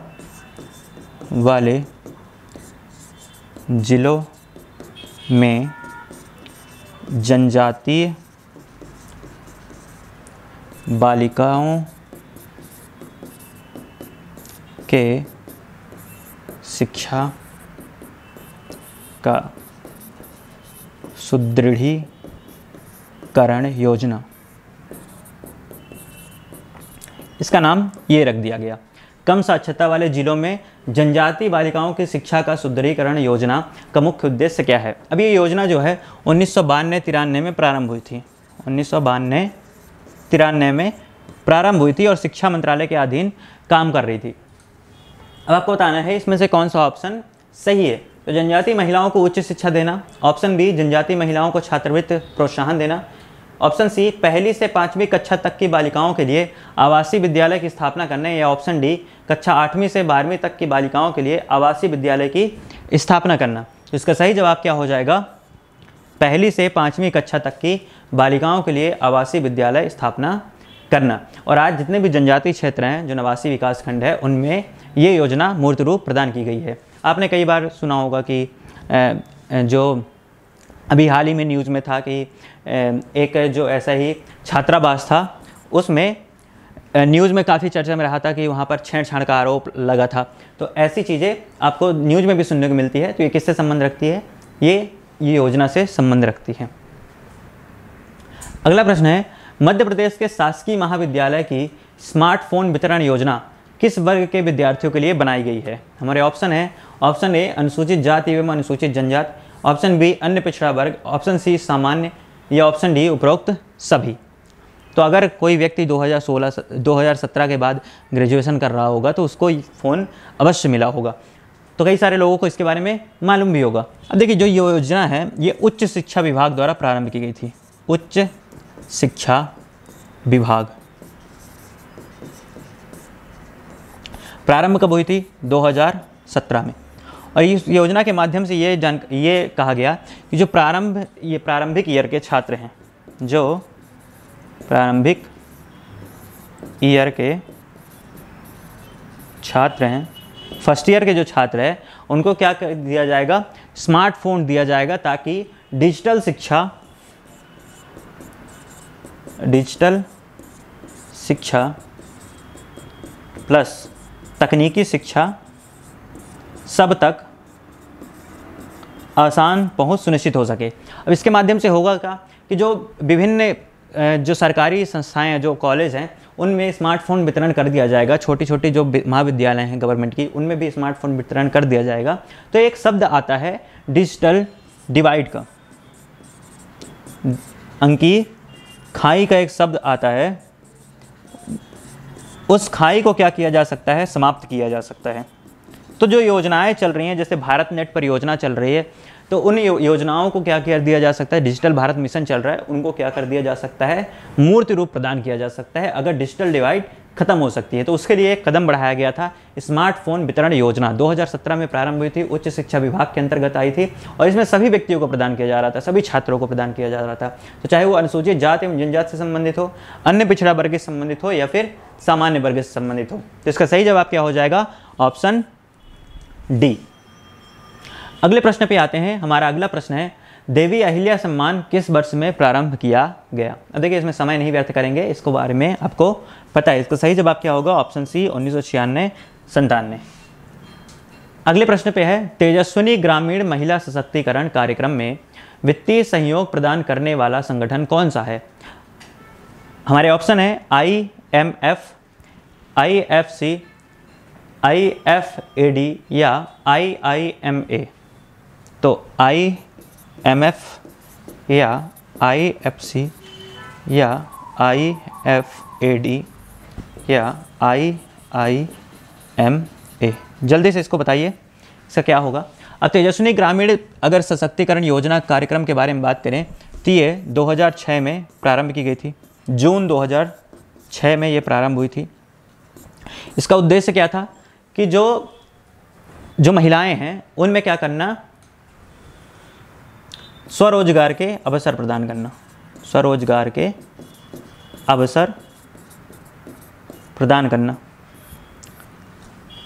वाले ज़िलों में जनजातीय बालिकाओं के शिक्षा का सुदृढ़ीकरण योजना इसका नाम ये रख दिया गया कम साक्षरता वाले जिलों में जनजाति बालिकाओं की शिक्षा का सुदृढ़ीकरण योजना का मुख्य उद्देश्य क्या है अब ये योजना जो है उन्नीस सौ बानवे तिरानवे में प्रारंभ हुई थी उन्नीस सौ बानवे तिरानवे में प्रारंभ हुई थी और शिक्षा मंत्रालय के अधीन काम कर रही थी अब आपको बताना है इसमें से कौन सा ऑप्शन सही है तो जनजाति महिलाओं को उच्च शिक्षा देना ऑप्शन बी जनजाति महिलाओं को छात्रवृत्ति प्रोत्साहन देना ऑप्शन सी पहली से पाँचवीं कक्षा तक की बालिकाओं के लिए आवासीय विद्यालय की स्थापना करने या ऑप्शन डी कक्षा आठवीं से बारहवीं तक की बालिकाओं के लिए आवासीय विद्यालय की स्थापना करना तो इसका सही जवाब क्या हो जाएगा पहली से पाँचवीं कक्षा तक की बालिकाओं के लिए आवासीय विद्यालय स्थापना करना और आज जितने भी जनजातीय क्षेत्र हैं जो नवासी विकास खंड है उनमें ये योजना मूर्त रूप प्रदान की गई है आपने कई बार सुना होगा कि जो अभी हाल ही में न्यूज़ में था कि एक जो ऐसा ही छात्रावास था उसमें न्यूज़ में काफ़ी चर्चा में रहा था कि वहाँ पर छेड़छाड़ का आरोप लगा था तो ऐसी चीज़ें आपको न्यूज़ में भी सुनने को मिलती है तो ये किससे संबंध रखती है ये ये योजना से संबंध रखती है अगला प्रश्न है मध्य प्रदेश के शासकीय महाविद्यालय की स्मार्टफोन वितरण योजना किस वर्ग के विद्यार्थियों के लिए बनाई गई है हमारे ऑप्शन है ऑप्शन ए अनुसूचित जाति एवं अनुसूचित जनजाति ऑप्शन बी अन्य पिछड़ा वर्ग ऑप्शन सी सामान्य या ऑप्शन डी उपरोक्त सभी तो अगर कोई व्यक्ति 2016 2017 के बाद ग्रेजुएशन कर रहा होगा तो उसको फ़ोन अवश्य मिला होगा तो कई सारे लोगों को इसके बारे में मालूम भी होगा अब देखिए जो योजना है ये उच्च शिक्षा विभाग द्वारा प्रारंभ की गई थी उच्च शिक्षा विभाग प्रारंभ कब हुई थी 2017 में और इस योजना के माध्यम से ये जान ये कहा गया कि जो प्रारंभ ये प्रारंभिक ईयर के छात्र हैं जो प्रारंभिक ईयर के छात्र हैं फर्स्ट ईयर के जो छात्र हैं उनको क्या कर दिया जाएगा स्मार्टफोन दिया जाएगा ताकि डिजिटल शिक्षा डिजिटल शिक्षा प्लस तकनीकी शिक्षा सब तक आसान पहुंच सुनिश्चित हो सके अब इसके माध्यम से होगा क्या कि जो विभिन्न जो सरकारी संस्थाएं हैं जो कॉलेज हैं उनमें स्मार्टफोन वितरण कर दिया जाएगा छोटी छोटी जो महाविद्यालय हैं गवर्नमेंट की उनमें भी स्मार्टफोन वितरण कर दिया जाएगा तो एक शब्द आता है डिजिटल डिवाइड का अंकी खाई का एक शब्द आता है उस खाई को क्या किया जा सकता है समाप्त किया जा सकता है तो जो योजनाएं चल रही हैं जैसे भारत नेट पर योजना चल रही है तो उन योजनाओं को क्या कर दिया जा सकता है डिजिटल भारत मिशन चल रहा है उनको क्या कर दिया जा सकता है मूर्त रूप प्रदान किया जा सकता है अगर डिजिटल डिवाइड खत्म हो सकती है तो उसके लिए एक कदम बढ़ाया गया था स्मार्टफोन वितरण योजना 2017 में प्रारंभ हुई थी उच्च शिक्षा विभाग के अंतर्गत आई थी और इसमें सभी व्यक्तियों को प्रदान किया जा रहा था सभी छात्रों को प्रदान किया जा रहा था तो चाहे वो अनुसूचित जात एवं जनजात से संबंधित हो अन्य पिछड़ा वर्ग से संबंधित हो या फिर सामान्य वर्ग से संबंधित हो तो इसका सही जवाब क्या हो जाएगा ऑप्शन डी अगले प्रश्न पे आते हैं हमारा अगला प्रश्न है देवी अहिल्या सम्मान किस वर्ष में प्रारंभ किया गया अब देखिए इसमें समय नहीं व्यर्थ करेंगे इसको बारे में आपको पता है इसका सही जवाब क्या होगा ऑप्शन सी उन्नीस सौ छियानवे संतानवे अगले प्रश्न पे है तेजस्विनी ग्रामीण महिला सशक्तिकरण कार्यक्रम में वित्तीय सहयोग प्रदान करने वाला संगठन कौन सा है हमारे ऑप्शन है I M F I F C I F A D या आई आई एम ए तो आई एम एफ या आई एफ सी या आई एफ ए डी या आई आई एम ए जल्दी से इसको बताइए इसका क्या होगा अब तेजस्वी ग्रामीण अगर सशक्तिकरण योजना कार्यक्रम के बारे में बात करें तो ये 2006 में प्रारंभ की गई थी जून 2006 में ये प्रारंभ हुई थी इसका उद्देश्य क्या था कि जो जो महिलाएं हैं उनमें क्या करना स्वरोजगार के अवसर प्रदान करना स्वरोजगार के अवसर प्रदान करना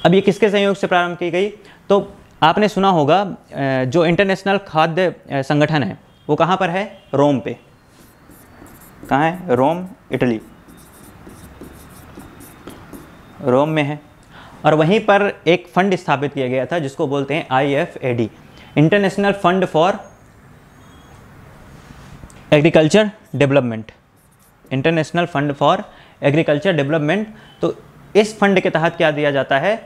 अब ये किसके सहयोग से प्रारंभ की गई तो आपने सुना होगा जो इंटरनेशनल खाद्य संगठन है वो कहाँ पर है रोम पे कहाँ है रोम इटली रोम में है और वहीं पर एक फंड स्थापित किया गया था जिसको बोलते हैं IFAD International Fund for Agriculture Development International Fund for Agriculture Development तो इस फंड के तहत क्या दिया जाता है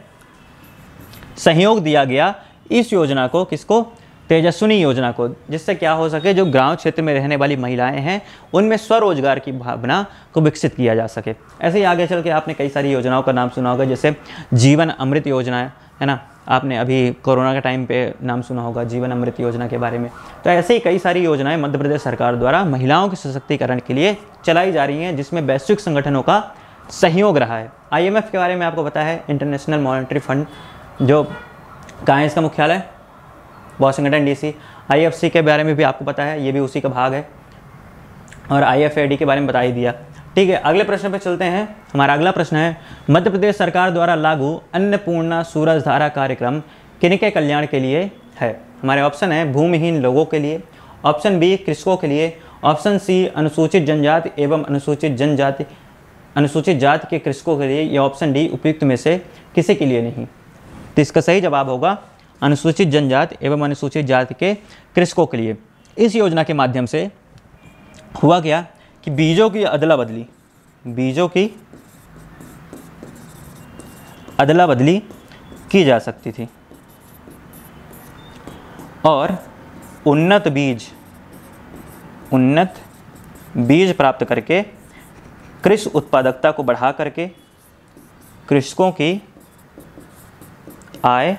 सहयोग दिया गया इस योजना को किसको तेजस्विनी योजना को जिससे क्या हो सके जो ग्राम क्षेत्र में रहने वाली महिलाएं हैं उनमें स्वरोजगार की भावना को विकसित किया जा सके ऐसे ही आगे चल के आपने कई सारी योजनाओं का नाम सुना होगा जैसे जीवन अमृत योजना है है ना आपने अभी कोरोना के टाइम पे नाम सुना होगा जीवन अमृत योजना के बारे में तो ऐसे ही कई सारी योजनाएं मध्य प्रदेश सरकार द्वारा महिलाओं के सशक्तिकरण के लिए चलाई जा रही हैं जिसमें वैश्विक संगठनों का सहयोग रहा है आईएमएफ के बारे में आपको पता है इंटरनेशनल मॉनिटरी फंड जो कहाँ है इसका मुख्यालय वाशिंगटन डी सी के बारे में भी आपको पता है ये भी उसी का भाग है और आई के बारे में बता ही दिया ठीक है अगले प्रश्न पर चलते हैं हमारा अगला प्रश्न है मध्य प्रदेश सरकार द्वारा लागू अन्नपूर्णा सूरज धारा कार्यक्रम किनके कल्याण के लिए है हमारे ऑप्शन है भूमिहीन लोगों के लिए ऑप्शन बी कृषकों के लिए ऑप्शन सी अनुसूचित जनजाति एवं अनुसूचित जनजाति अनुसूचित जाति के कृषकों के लिए या ऑप्शन डी उपयुक्त में से किसी के लिए नहीं तो इसका सही जवाब होगा अनुसूचित जनजाति एवं अनुसूचित जाति के कृषकों के लिए इस योजना के माध्यम से हुआ क्या कि बीजों की अदला बदली बीजों की अदला बदली की जा सकती थी और उन्नत बीज उन्नत बीज प्राप्त करके कृषि उत्पादकता को बढ़ा करके कृषकों की आय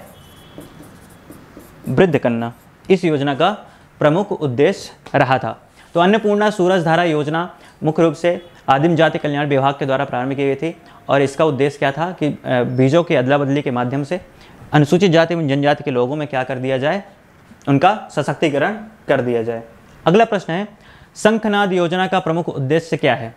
वृद्ध करना इस योजना का प्रमुख उद्देश्य रहा था तो अन्नपूर्णा सूरज धारा योजना मुख्य रूप से आदिम जाति कल्याण विभाग के द्वारा प्रारंभ की गई थी और इसका उद्देश्य क्या था कि बीजों की अदला बदली के माध्यम से अनुसूचित जाति एवं जनजाति के लोगों में क्या कर दिया जाए उनका सशक्तिकरण कर दिया जाए अगला प्रश्न है शंखनाद योजना का प्रमुख उद्देश्य क्या है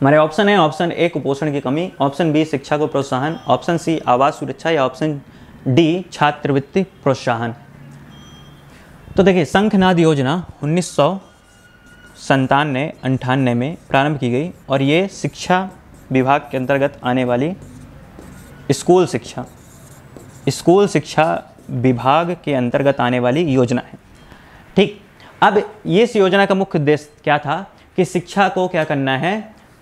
हमारे ऑप्शन है ऑप्शन ए कुपोषण की कमी ऑप्शन बी शिक्षा को प्रोत्साहन ऑप्शन सी आवास सुरक्षा या ऑप्शन डी छात्रवृत्ति प्रोत्साहन तो देखिए संखनाद योजना उन्नीस संतानवे अंठानवे में प्रारंभ की गई और ये शिक्षा विभाग के अंतर्गत आने वाली स्कूल शिक्षा स्कूल शिक्षा विभाग के अंतर्गत आने वाली योजना है ठीक अब इस योजना का मुख्य उद्देश्य क्या था कि शिक्षा को क्या करना है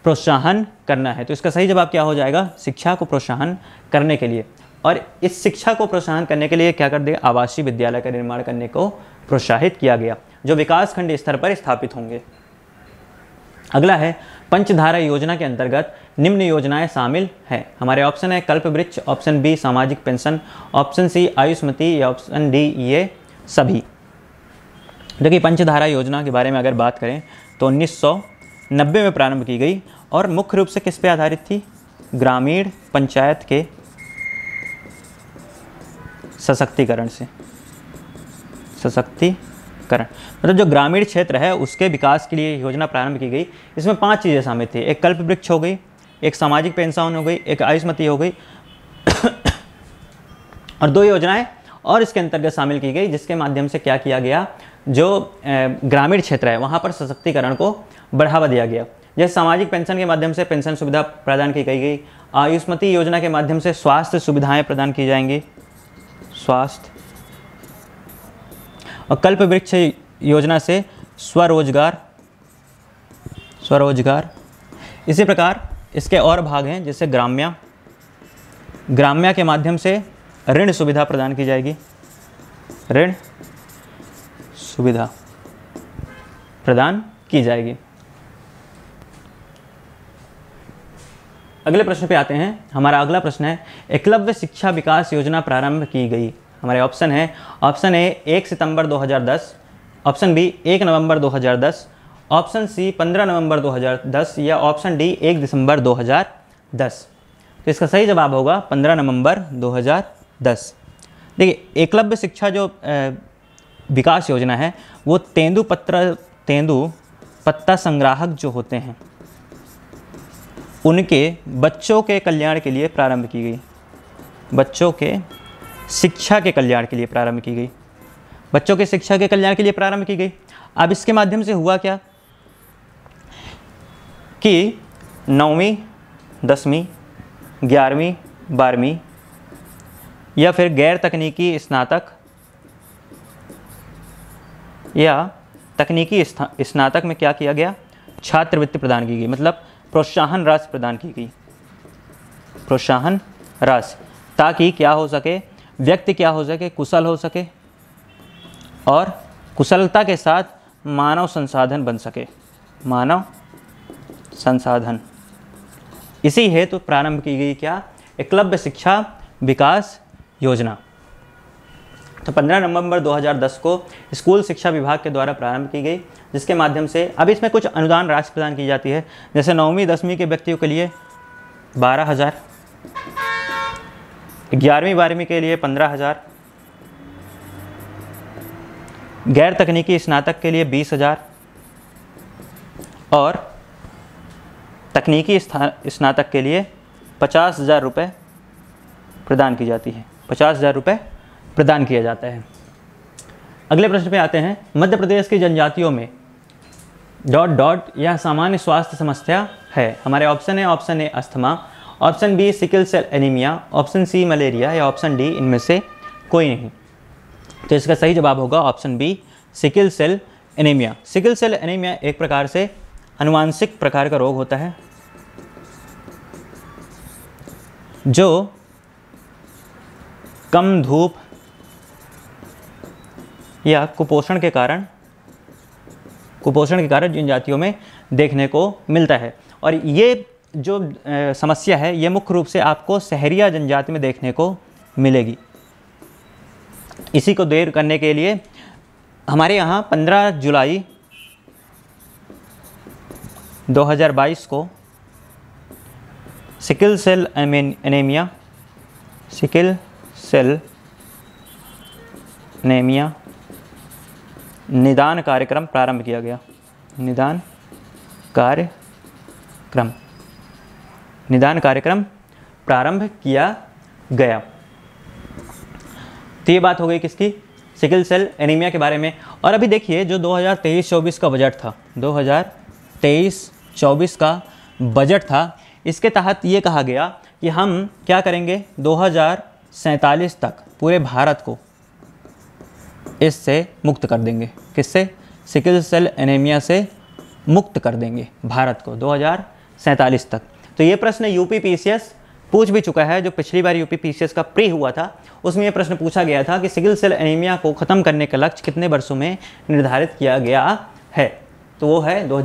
प्रोत्साहन करना है तो इसका सही जवाब क्या हो जाएगा शिक्षा को प्रोत्साहन करने के लिए और इस शिक्षा को प्रोत्साहन करने के लिए क्या कर दिया आवासीय विद्यालय का निर्माण करने को प्रोत्साहित किया गया जो विकासखंड स्तर पर स्थापित होंगे अगला है पंचधारा योजना के अंतर्गत निम्न योजनाएं शामिल हैं हमारे ऑप्शन है कल्प वृक्ष ऑप्शन बी सामाजिक पेंशन ऑप्शन सी आयुष्मति या ऑप्शन डी ये सभी देखिए पंचधारा योजना के बारे में अगर बात करें तो उन्नीस नब्बे में प्रारंभ की गई और मुख्य रूप से किस पे आधारित थी ग्रामीण पंचायत के सशक्तिकरण से सशक्ति करण मतलब जो ग्रामीण क्षेत्र है उसके विकास के लिए योजना प्रारंभ की गई इसमें पाँच चीज़ें शामिल थी एक कल्प वृक्ष हो गई एक सामाजिक पेंशन हो गई एक आयुष्मती हो गई और दो योजनाएं और इसके अंतर्गत शामिल की गई जिसके माध्यम से क्या किया गया जो ग्रामीण क्षेत्र है वहाँ पर सशक्तिकरण को बढ़ावा दिया गया जैसे सामाजिक पेंशन के माध्यम से पेंशन सुविधा प्रदान की गई गई आयुष्मती योजना के माध्यम से स्वास्थ्य सुविधाएं प्रदान की जाएंगी स्वास्थ्य और कल्प वृक्ष योजना से स्वरोजगार स्वरोजगार इसी प्रकार इसके और भाग हैं जैसे ग्राम्या ग्राम्या के माध्यम से ऋण सुविधा प्रदान की जाएगी ऋण सुविधा प्रदान की जाएगी अगले प्रश्न पे आते हैं हमारा अगला प्रश्न है एकलव्य शिक्षा विकास योजना प्रारंभ की गई हमारे ऑप्शन हैं ऑप्शन ए एक सितंबर 2010 ऑप्शन बी एक नवंबर 2010 ऑप्शन सी 15 नवंबर 2010 या ऑप्शन डी एक दिसंबर 2010 तो इसका सही जवाब होगा 15 नवंबर 2010 देखिए एकलव्य शिक्षा जो विकास योजना है वो तेंदु पत्र तेंदु पत्ता संग्राहक जो होते हैं उनके बच्चों के कल्याण के लिए प्रारंभ की गई बच्चों के शिक्षा के कल्याण के लिए प्रारंभ की गई बच्चों के शिक्षा के कल्याण के लिए प्रारंभ की गई अब इसके माध्यम से हुआ क्या कि नौवीं दसवीं ग्यारहवीं बारहवीं या फिर गैर तकनीकी स्नातक या तकनीकी स्नातक में क्या किया गया छात्रवृत्ति प्रदान की गई मतलब प्रोत्साहन राशि प्रदान की गई प्रोत्साहन राशि ताकि क्या हो सके व्यक्ति क्या हो सके कुशल हो सके और कुशलता के साथ मानव संसाधन बन सके मानव संसाधन इसी हेतु तो प्रारंभ की गई क्या एकलव्य शिक्षा विकास योजना तो 15 नवंबर 2010 को स्कूल शिक्षा विभाग के द्वारा प्रारंभ की गई जिसके माध्यम से अब इसमें कुछ अनुदान राशि प्रदान की जाती है जैसे नौवीं दसवीं के व्यक्तियों के लिए बारह हज़ार ग्यारहवीं बारहवीं के लिए पंद्रह हज़ार गैर तकनीकी स्नातक के लिए बीस हज़ार और तकनीकी स्नातक के लिए पचास हज़ार रुपये प्रदान की जाती है पचास हज़ार रुपये प्रदान किया जाता है अगले प्रश्न पे आते हैं मध्य प्रदेश की जनजातियों में डॉट डॉट यह सामान्य स्वास्थ्य समस्या है हमारे ऑप्शन है option A asthma option B sickle cell anaemia option C malaria या ऑप्शन डी इनमें से कोई नहीं तो इसका सही जवाब होगा option B sickle cell anaemia sickle cell anaemia एक प्रकार से अनुवांशिक प्रकार का रोग होता है जो कम धूप या कुपोषण के कारण कुपोषण के कारण जिन जातियों में देखने को मिलता है और ये जो समस्या है ये मुख्य रूप से आपको शहरिया जनजाति में देखने को मिलेगी इसी को देर करने के लिए हमारे यहाँ 15 जुलाई 2022 को sickle cell anaemia sickle cell anaemia निदान कार्यक्रम प्रारंभ किया गया निदान कार्यक्रम निदान कार्यक्रम प्रारंभ किया गया तो ये बात हो गई किसकी सिकल सेल एनीमिया के बारे में और अभी देखिए जो 2023-24 का बजट था 2023-24 का बजट था इसके तहत ये कहा गया कि हम क्या करेंगे दो तक पूरे भारत को इससे मुक्त कर देंगे किससे सिकल सेल एनीमिया से मुक्त कर देंगे भारत को दो तक तो ये प्रश्न यूपी पीसीएस पूछ भी चुका है जो पिछली बार यूपी पीसीएस का प्री हुआ था उसमें यह प्रश्न पूछा गया था कि सिगिल सेल एनीमिया को ख़त्म करने का लक्ष्य कितने वर्षों में निर्धारित किया गया है तो वो है दो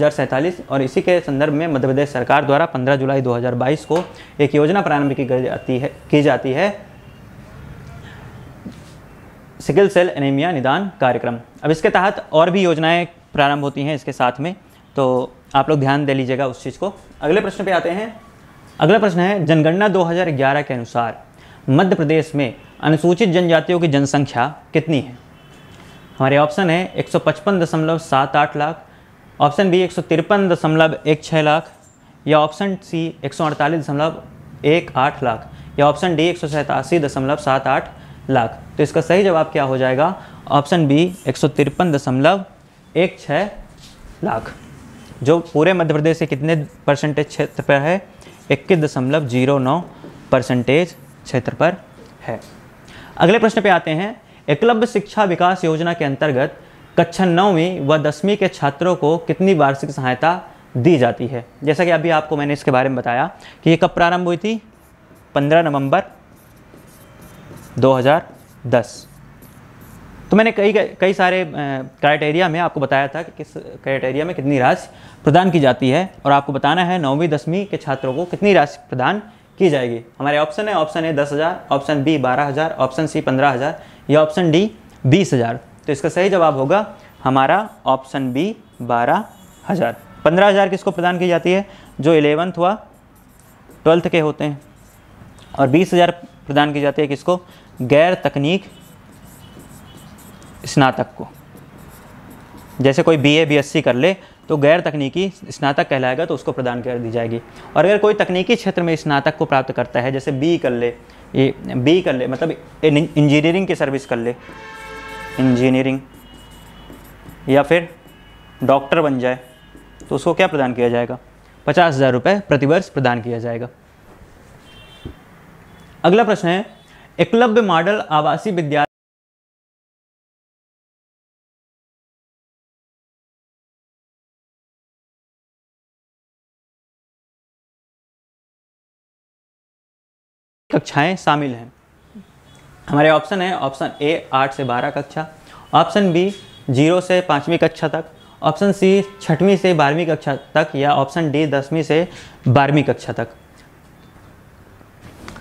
और इसी के संदर्भ में मध्य प्रदेश सरकार द्वारा 15 जुलाई 2022 को एक योजना प्रारंभ की जाती है की जाती है सिकिल सेल एनीमिया निदान कार्यक्रम अब इसके तहत और भी योजनाएं प्रारंभ होती हैं इसके साथ में तो आप लोग ध्यान दे लीजिएगा उस चीज़ को अगले प्रश्न पे आते हैं अगला प्रश्न है जनगणना 2011 के अनुसार मध्य प्रदेश में अनुसूचित जनजातियों की जनसंख्या कितनी है हमारे ऑप्शन है एक लाख ऑप्शन बी एक लाख या ऑप्शन सी एक लाख या ऑप्शन डी एक लाख तो इसका सही जवाब क्या हो जाएगा ऑप्शन बी एक लाख जो पूरे मध्य प्रदेश के कितने परसेंटेज क्षेत्र पर है इक्कीस दशमलव जीरो नौ परसेंटेज क्षेत्र पर है अगले प्रश्न पे आते हैं एकलव्य शिक्षा विकास योजना के अंतर्गत कक्षा नौवीं व दसवीं के छात्रों को कितनी वार्षिक सहायता दी जाती है जैसा कि अभी आपको मैंने इसके बारे में बताया कि ये कब प्रारंभ हुई थी 15 नवंबर 2010 तो मैंने कई कई सारे क्राइटेरिया में आपको बताया था कि किस क्राइटेरिया में कितनी राशि प्रदान की जाती है और आपको बताना है नौवीं दसवीं के छात्रों को कितनी राशि प्रदान की जाएगी हमारे ऑप्शन है ऑप्शन ए दस हज़ार ऑप्शन बी बारह हज़ार ऑप्शन सी पंद्रह हज़ार या ऑप्शन डी बीस हज़ार तो इसका सही जवाब होगा हमारा ऑप्शन बी बारह हज़ार पंद्रह हज़ार किसको प्रदान की जाती है जो इलेवंथ हुआ ट्वेल्थ के होते हैं और बीस हज़ार प्रदान की जाती है किसको गैर तकनीक स्नातक को जैसे कोई B A B S C कर ले तो गैर तकनीकी स्नातक कहलाएगा तो उसको प्रदान कर दी जाएगी और अगर कोई तकनीकी क्षेत्र में स्नातक को प्राप्त करता है जैसे बी कर ले ये बी कर ले मतलब इंजीनियरिंग की सर्विस कर ले इंजीनियरिंग या फिर डॉक्टर बन जाए तो उसको क्या प्रदान किया जाएगा पचास हज़ार रुपये प्रतिवर्ष प्रदान किया जाएगा अगला प्रश्न है एकलव्य मॉडल आवासीय विद्यालय कक्षाएं शामिल हैं हमारे ऑप्शन है ऑप्शन ए आठ से बारह कक्षा ऑप्शन बी जीरो से पाँचवीं कक्षा तक ऑप्शन सी छठवीं से बारहवीं कक्षा तक या ऑप्शन डी दसवीं से बारहवीं कक्षा तक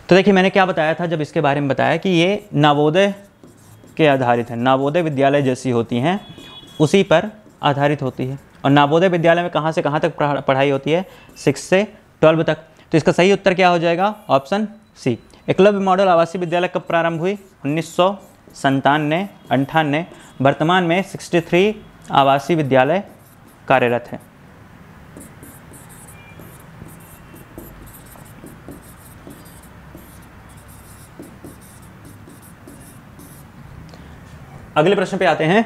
तो देखिए मैंने क्या बताया था जब इसके बारे में बताया कि ये नवोदय के आधारित है नवोदय विद्यालय जैसी होती हैं उसी पर आधारित होती है और नवोदय विद्यालय में कहाँ से कहाँ तक पढ़ाई होती है सिक्स से ट्वेल्व तक तो इसका सही उत्तर क्या हो जाएगा ऑप्शन सी एकलव्य मॉडल आवासीय विद्यालय कब प्रारंभ हुई उन्नीस सौ संतानवे अंठानवे वर्तमान में 63 आवासीय विद्यालय कार्यरत हैं अगले प्रश्न पे आते हैं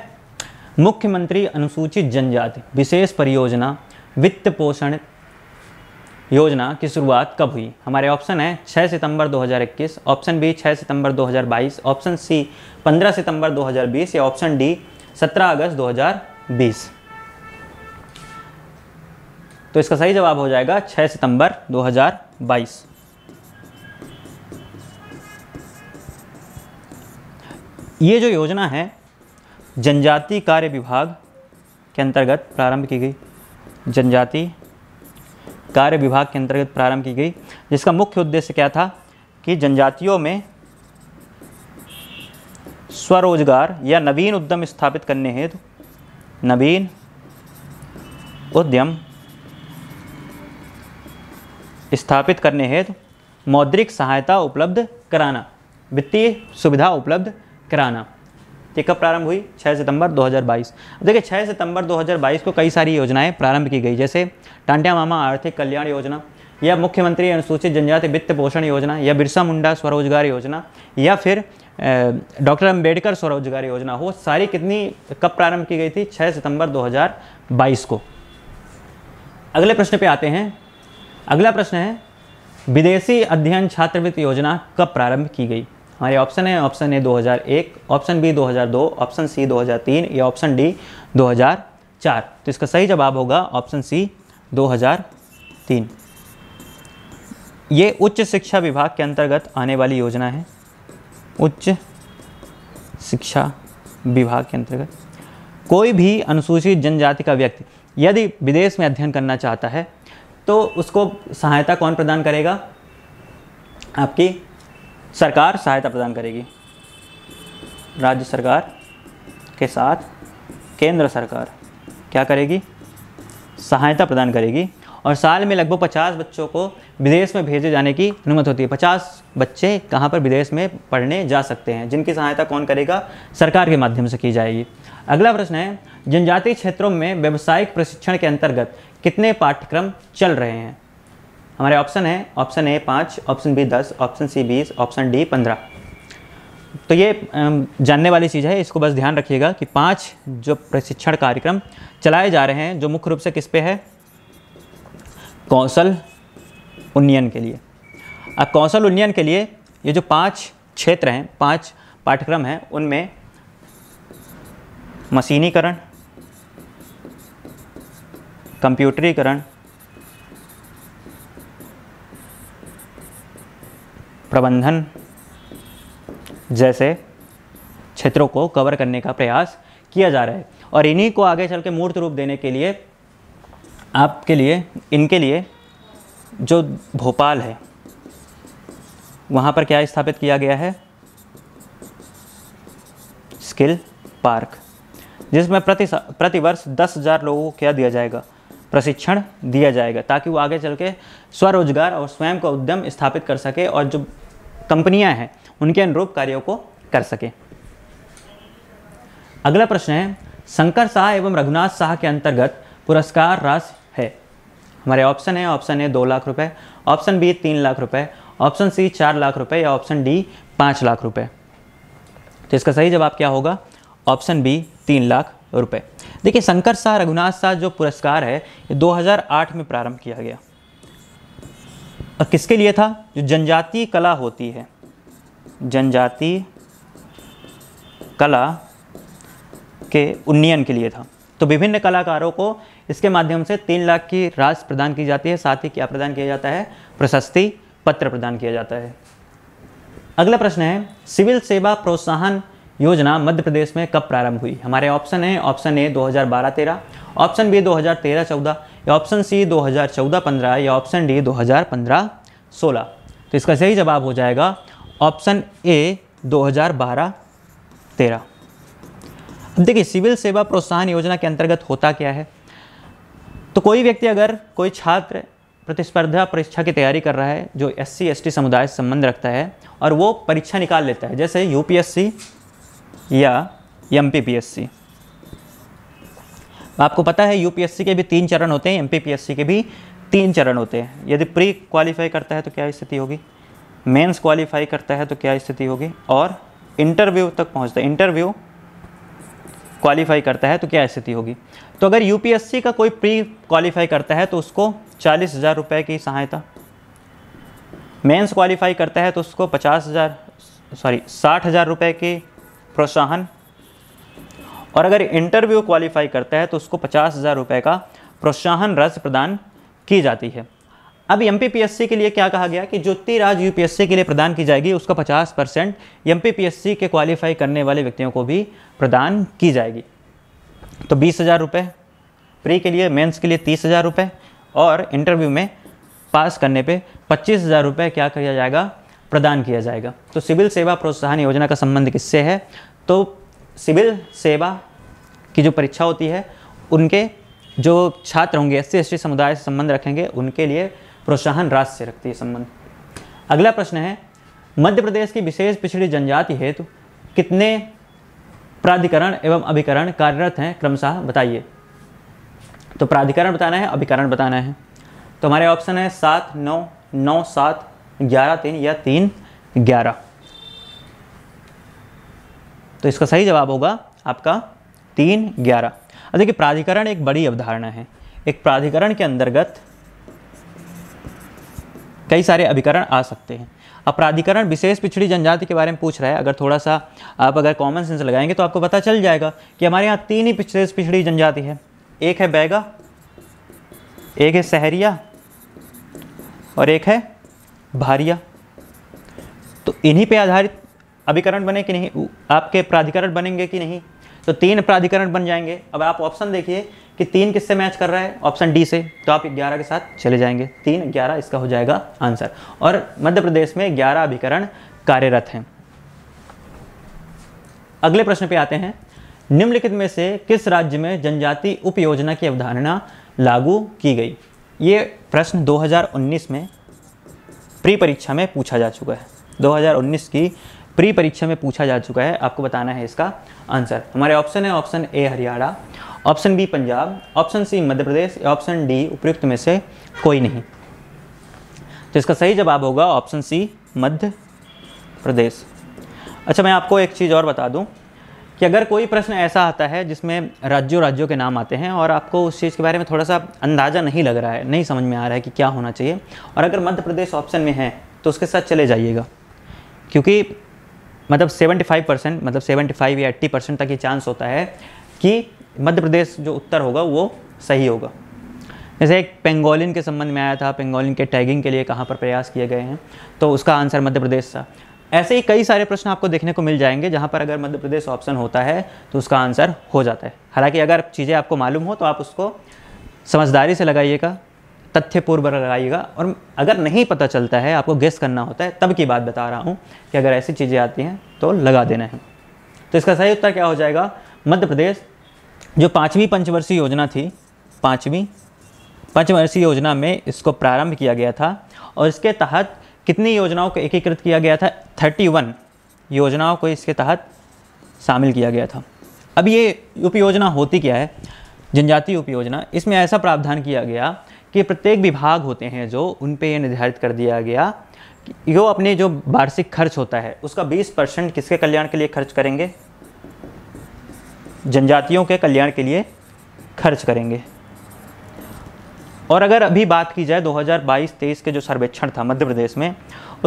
मुख्यमंत्री अनुसूचित जनजाति विशेष परियोजना वित्त पोषण योजना की शुरुआत कब हुई हमारे ऑप्शन है 6 सितंबर 2021 ऑप्शन बी 6 सितंबर 2022 ऑप्शन सी 15 सितंबर 2020 या ऑप्शन डी 17 अगस्त 2020 तो इसका सही जवाब हो जाएगा 6 सितंबर 2022 ये जो योजना है जनजाति कार्य विभाग के अंतर्गत प्रारंभ की गई जनजाति कार्य विभाग के अंतर्गत प्रारंभ की गई जिसका मुख्य उद्देश्य क्या था कि जनजातियों में स्वरोजगार या नवीन उद्यम स्थापित करने हेतु नवीन उद्यम स्थापित करने हेतु मौद्रिक सहायता उपलब्ध कराना वित्तीय सुविधा उपलब्ध कराना ये कब प्रारंभ हुई 6 सितंबर 2022 देखिए 6 सितंबर 2022 को कई सारी योजनाएं प्रारंभ की गई जैसे टांट्या मामा आर्थिक कल्याण योजना या मुख्यमंत्री अनुसूचित जनजाति वित्त पोषण योजना या बिरसा मुंडा स्वरोजगार योजना या फिर डॉक्टर अम्बेडकर स्वरोजगार योजना वो सारी कितनी कब प्रारंभ की गई थी छः सितंबर दो को अगले प्रश्न पे आते हैं अगला प्रश्न है विदेशी अध्ययन छात्रवृत्ति योजना कब प्रारंभ की गई हमारे ऑप्शन है option A 2001 option B 2002 option C 2003 या ऑप्शन डी 2004 तो इसका सही जवाब होगा ऑप्शन सी 2003 ये उच्च शिक्षा विभाग के अंतर्गत आने वाली योजना है उच्च शिक्षा विभाग के अंतर्गत कोई भी अनुसूचित जनजाति का व्यक्ति यदि विदेश में अध्ययन करना चाहता है तो उसको सहायता कौन प्रदान करेगा आपकी सरकार सहायता प्रदान करेगी राज्य सरकार के साथ केंद्र सरकार क्या करेगी सहायता प्रदान करेगी और साल में लगभग 50 बच्चों को विदेश में भेजे जाने की अनुमति होती है 50 बच्चे कहाँ पर विदेश में पढ़ने जा सकते हैं जिनकी सहायता कौन करेगा सरकार के माध्यम से की जाएगी अगला प्रश्न है जनजातीय क्षेत्रों में व्यावसायिक प्रशिक्षण के अंतर्गत कितने पाठ्यक्रम चल रहे हैं हमारे ऑप्शन है ऑप्शन ए पाँच ऑप्शन बी दस ऑप्शन सी बीस ऑप्शन डी पंद्रह तो ये जानने वाली चीज़ है इसको बस ध्यान रखिएगा कि पांच जो प्रशिक्षण कार्यक्रम चलाए जा रहे हैं जो मुख्य रूप से किस पे है कौशल उन्नयन के लिए अब कौशल उन्नयन के लिए ये जो पांच क्षेत्र हैं पांच पाठ्यक्रम हैं उनमें मशीनीकरण कंप्यूटरीकरण प्रबंधन जैसे क्षेत्रों को कवर करने का प्रयास किया जा रहा है और इन्हीं को आगे चल के मूर्त रूप देने के लिए आपके लिए इनके लिए जो भोपाल है वहाँ पर क्या स्थापित किया गया है स्किल पार्क जिसमें प्रति प्रतिवर्ष दस हज़ार लोगों को क्या दिया जाएगा प्रशिक्षण दिया जाएगा ताकि वो आगे चल के स्वरोजगार और स्वयं का उद्यम स्थापित कर सके और जो कंपनियां हैं उनके अनुरूप कार्यों को कर सके अगला प्रश्न है शंकर शाह एवं रघुनाथ शाह के अंतर्गत पुरस्कार राशि है हमारे ऑप्शन है ऑप्शन ए दो लाख रुपए ऑप्शन बी तीन लाख रुपए ऑप्शन सी चार लाख रुपए या ऑप्शन डी पाँच लाख रुपए तो इसका सही जवाब क्या होगा ऑप्शन बी तीन लाख रुपए देखिए शंकर शाह रघुनाथ शाह जो पुरस्कार है ये 2008 में प्रारंभ किया गया किसके लिए था जो जनजातीय कला होती है जनजातीय कला के उन्नयन के लिए था तो विभिन्न कलाकारों को इसके माध्यम से तीन लाख की राशि प्रदान की जाती है साथ ही क्या प्रदान किया जाता है प्रशस्ति पत्र प्रदान किया जाता है अगला प्रश्न है सिविल सेवा प्रोत्साहन योजना मध्य प्रदेश में कब प्रारंभ हुई हमारे ऑप्शन है ऑप्शन ए 2012-13 ऑप्शन बी 2013-14 या ऑप्शन सी 2014-15 या ऑप्शन डी 2015-16 तो इसका सही जवाब हो जाएगा ऑप्शन ए 2012-13 अब देखिए सिविल सेवा प्रोत्साहन योजना के अंतर्गत होता क्या है तो कोई व्यक्ति अगर कोई छात्र प्रतिस्पर्धा परीक्षा की तैयारी कर रहा है जो एस सी एस टी समुदाय से संबंध रखता है और वो परीक्षा निकाल लेता है जैसे सी या सी आपको पता है यूपीएससी के भी तीन चरण होते हैं एमपीपीएससी के भी तीन चरण होते हैं यदि प्री क्वालिफाई करता है तो क्या स्थिति होगी मेंस क्वालिफाई करता है तो क्या स्थिति होगी और इंटरव्यू तक पहुंचता है इंटरव्यू क्वालिफाई करता है तो क्या स्थिति होगी तो अगर यू का कोई प्री क्वालिफाई करता है तो उसको चालीस हज़ार रुपये की सहायता मेन्स क्वालिफाई करता है तो उसको पचास हज़ार सॉरी साठ हज़ार रुपये की प्रोत्साहन और अगर इंटरव्यू क्वालिफाई करता है तो उसको पचास हज़ार रुपये का प्रोत्साहन राशि प्रदान की जाती है अब एम के लिए क्या कहा गया कि ज्योति राज यू के लिए प्रदान की जाएगी उसका 50 परसेंट एम के क्वालिफाई करने वाले व्यक्तियों को भी प्रदान की जाएगी तो बीस हज़ार रुपये प्री के लिए मेंस के लिए तीस हज़ार रुपये और इंटरव्यू में पास करने पे पच्चीस हज़ार रुपये क्या किया जाएगा प्रदान किया जाएगा तो सिविल सेवा प्रोत्साहन योजना का संबंध किससे है तो सिविल सेवा की जो परीक्षा होती है उनके जो छात्र होंगे एस सी समुदाय से संबंध रखेंगे उनके लिए प्रोत्साहन राशि से रखती है संबंध अगला प्रश्न है मध्य प्रदेश की विशेष पिछड़ी जनजाति हेतु कितने प्राधिकरण एवं अभिकरण कार्यरत हैं क्रमशः बताइए तो प्राधिकरण बताना है अभिकरण बताना है तो हमारे ऑप्शन है सात नौ नौ सात ग्यारह तीन या तीन ग्यारह तो इसका सही जवाब होगा आपका तीन ग्यारह अब देखिए प्राधिकरण एक बड़ी अवधारणा है एक प्राधिकरण के अंतर्गत कई सारे अभिकरण आ सकते हैं अब प्राधिकरण विशेष पिछड़ी जनजाति के बारे में पूछ रहा है अगर थोड़ा सा आप अगर कॉमन सेंस लगाएंगे तो आपको पता चल जाएगा कि हमारे यहाँ तीन ही विशेष पिछड़ी जनजाति है एक है बैगा एक है सहरिया और एक है भारिया तो इन्हीं पे आधारित अभिकरण बने कि नहीं आपके प्राधिकरण बनेंगे कि नहीं तो तीन प्राधिकरण बन जाएंगे अब आप ऑप्शन देखिए कि तीन किससे मैच कर रहा है ऑप्शन डी से तो आप ग्यारह के साथ चले जाएंगे तीन ग्यारह इसका हो जाएगा आंसर और मध्य प्रदेश में ग्यारह अभिकरण कार्यरत हैं अगले प्रश्न पे आते हैं निम्नलिखित में से किस राज्य में जनजाति उपयोजना की अवधारणा लागू की गई ये प्रश्न 2019 में प्री परीक्षा में पूछा जा चुका है 2019 की प्री परीक्षा में पूछा जा चुका है आपको बताना है इसका आंसर हमारे ऑप्शन है option A Haryana option B Punjab option C Madhya Pradesh option D उपयुक्त में से कोई नहीं तो इसका सही जवाब होगा ऑप्शन सी मध्य प्रदेश अच्छा मैं आपको एक चीज़ और बता दूं कि अगर कोई प्रश्न ऐसा आता है जिसमें राज्यों राज्यों के नाम आते हैं और आपको उस चीज़ के बारे में थोड़ा सा अंदाज़ा नहीं लग रहा है नहीं समझ में आ रहा है कि क्या होना चाहिए और अगर मध्य प्रदेश ऑप्शन में है तो उसके साथ चले जाइएगा क्योंकि मतलब 75 परसेंट मतलब 75 या 80 परसेंट तक ये चांस होता है कि मध्य प्रदेश जो उत्तर होगा वो सही होगा जैसे एक पेंगोलिन के संबंध में आया था पेंगोलिन के टैगिंग के लिए कहाँ पर प्रयास किए गए हैं तो उसका आंसर मध्य प्रदेश था ऐसे ही कई सारे प्रश्न आपको देखने को मिल जाएंगे जहाँ पर अगर मध्य प्रदेश ऑप्शन होता है तो उसका आंसर हो जाता है हालांकि अगर चीज़ें आपको मालूम हो तो आप उसको समझदारी से लगाइएगा तथ्य पूर्व लगाइएगा और अगर नहीं पता चलता है आपको गेस करना होता है तब की बात बता रहा हूँ कि अगर ऐसी चीज़ें आती हैं तो लगा देना है तो इसका सही उत्तर क्या हो जाएगा मध्य प्रदेश जो पाँचवीं पंचवर्षीय योजना थी पाँचवीं पंचवर्षीय योजना में इसको प्रारंभ किया गया था और इसके तहत कितनी योजनाओं को एकीकृत किया गया था थर्टी वन योजनाओं को इसके तहत शामिल किया गया था अब ये उपयोजना होती क्या है जनजातीय उपयोजना इसमें ऐसा प्रावधान किया गया कि प्रत्येक विभाग होते हैं जो उन पर यह निर्धारित कर दिया गया जो अपने जो वार्षिक खर्च होता है उसका 20 परसेंट किसके कल्याण के लिए खर्च करेंगे जनजातियों के कल्याण के लिए खर्च करेंगे और अगर अभी बात की जाए 2022-23 के जो सर्वेक्षण था मध्य प्रदेश में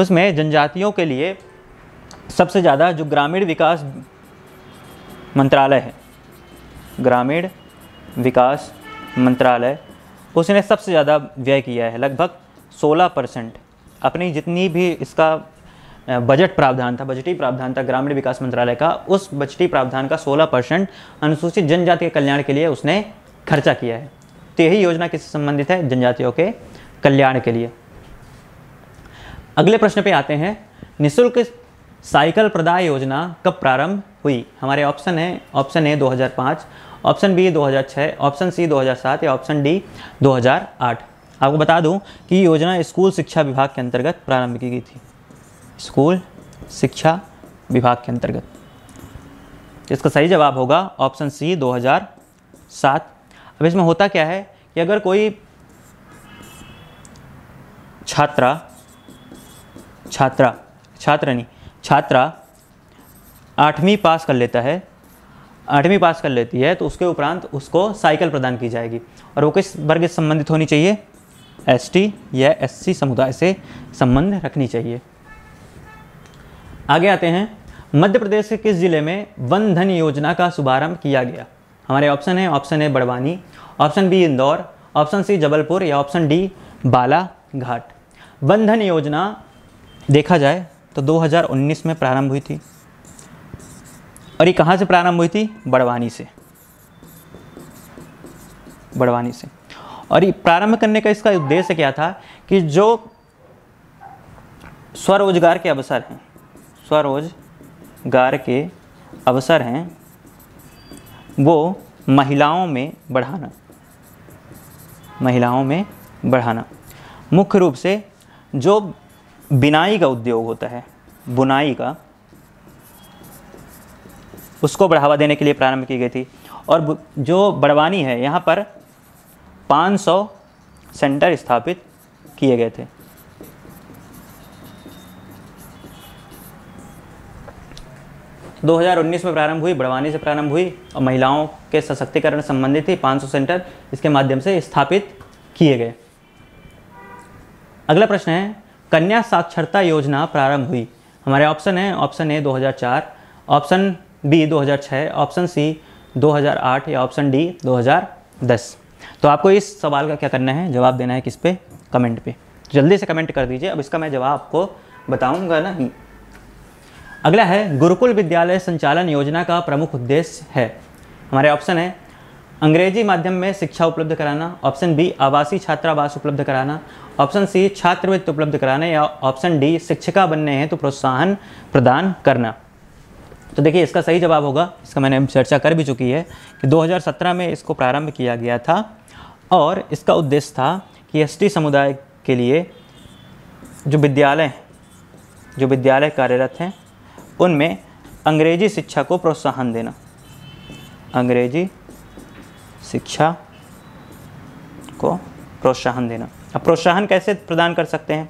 उसमें जनजातियों के लिए सबसे ज़्यादा जो ग्रामीण विकास मंत्रालय है ग्रामीण विकास मंत्रालय उसने सबसे ज़्यादा व्यय किया है लगभग 16 परसेंट अपनी जितनी भी इसका बजट प्रावधान था बजटीय प्रावधान था ग्रामीण विकास मंत्रालय का उस बजटीय प्रावधान का 16 परसेंट अनुसूचित जनजाति के कल्याण के लिए उसने खर्चा किया है तो यही योजना किससे संबंधित है जनजातियों के कल्याण के लिए अगले प्रश्न पे आते हैं निःशुल्क साइकिल प्रदाय योजना कब प्रारंभ हुई हमारे ऑप्शन है option A 2005 option B 2006 option C 2007 या ऑप्शन डी 2008 आपको बता दूं कि योजना स्कूल शिक्षा विभाग के अंतर्गत प्रारंभ की गई थी स्कूल शिक्षा विभाग के अंतर्गत इसका सही जवाब होगा ऑप्शन सी 2007 अब इसमें होता क्या है कि अगर कोई छात्रा छात्रा छात्रनी छात्रा आठवीं पास कर लेता है आठवीं पास कर लेती है तो उसके उपरांत उसको साइकिल प्रदान की जाएगी और वो किस वर्ग से संबंधित होनी चाहिए एस या एस समुदाय से संबंध रखनी चाहिए आगे आते हैं मध्य प्रदेश के किस जिले में वन धन योजना का शुभारंभ किया गया हमारे ऑप्शन है option A Barwani option B Indore option C Jabalpur या ऑप्शन डी बालाघाट वन धन योजना देखा जाए तो 2019 में प्रारंभ हुई थी और ये कहाँ से प्रारंभ हुई थी बड़वानी से बड़वानी से और ये प्रारंभ करने का इसका उद्देश्य क्या था कि जो स्वरोजगार के अवसर हैं स्वरोजगार के अवसर हैं वो महिलाओं में बढ़ाना महिलाओं में बढ़ाना मुख्य रूप से जो बिनाई का उद्योग होता है बुनाई का उसको बढ़ावा देने के लिए प्रारंभ की गई थी और जो बड़वानी है यहाँ पर 500 सेंटर स्थापित किए गए थे दो उन्नीस में प्रारंभ हुई बड़वानी से प्रारंभ हुई और महिलाओं के सशक्तिकरण संबंधित ही 500 सेंटर इसके माध्यम से स्थापित किए गए अगला प्रश्न है कन्या साक्षरता योजना प्रारंभ हुई हमारे ऑप्शन है option A 2004 option B 2006 option C 2008 या ऑप्शन डी 2010 तो आपको इस सवाल का क्या करना है जवाब देना है किस पे कमेंट पे जल्दी से कमेंट कर दीजिए अब इसका मैं जवाब आपको बताऊंगा नहीं अगला है गुरुकुल विद्यालय संचालन योजना का प्रमुख उद्देश्य है हमारे ऑप्शन है अंग्रेजी माध्यम में शिक्षा उपलब्ध कराना ऑप्शन बी आवासीय छात्रावास उपलब्ध कराना ऑप्शन सी छात्रवृत्त उपलब्ध कराना या ऑप्शन डी शिक्षिका बनने हैं तो प्रोत्साहन प्रदान करना तो देखिए इसका सही जवाब होगा इसका मैंने चर्चा कर भी चुकी है कि 2017 में इसको प्रारंभ किया गया था और इसका उद्देश्य था कि एस समुदाय के लिए जो विद्यालय जो विद्यालय कार्यरत हैं उनमें अंग्रेजी शिक्षा को प्रोत्साहन देना अंग्रेजी शिक्षा को प्रोत्साहन देना अब प्रोत्साहन कैसे प्रदान कर सकते हैं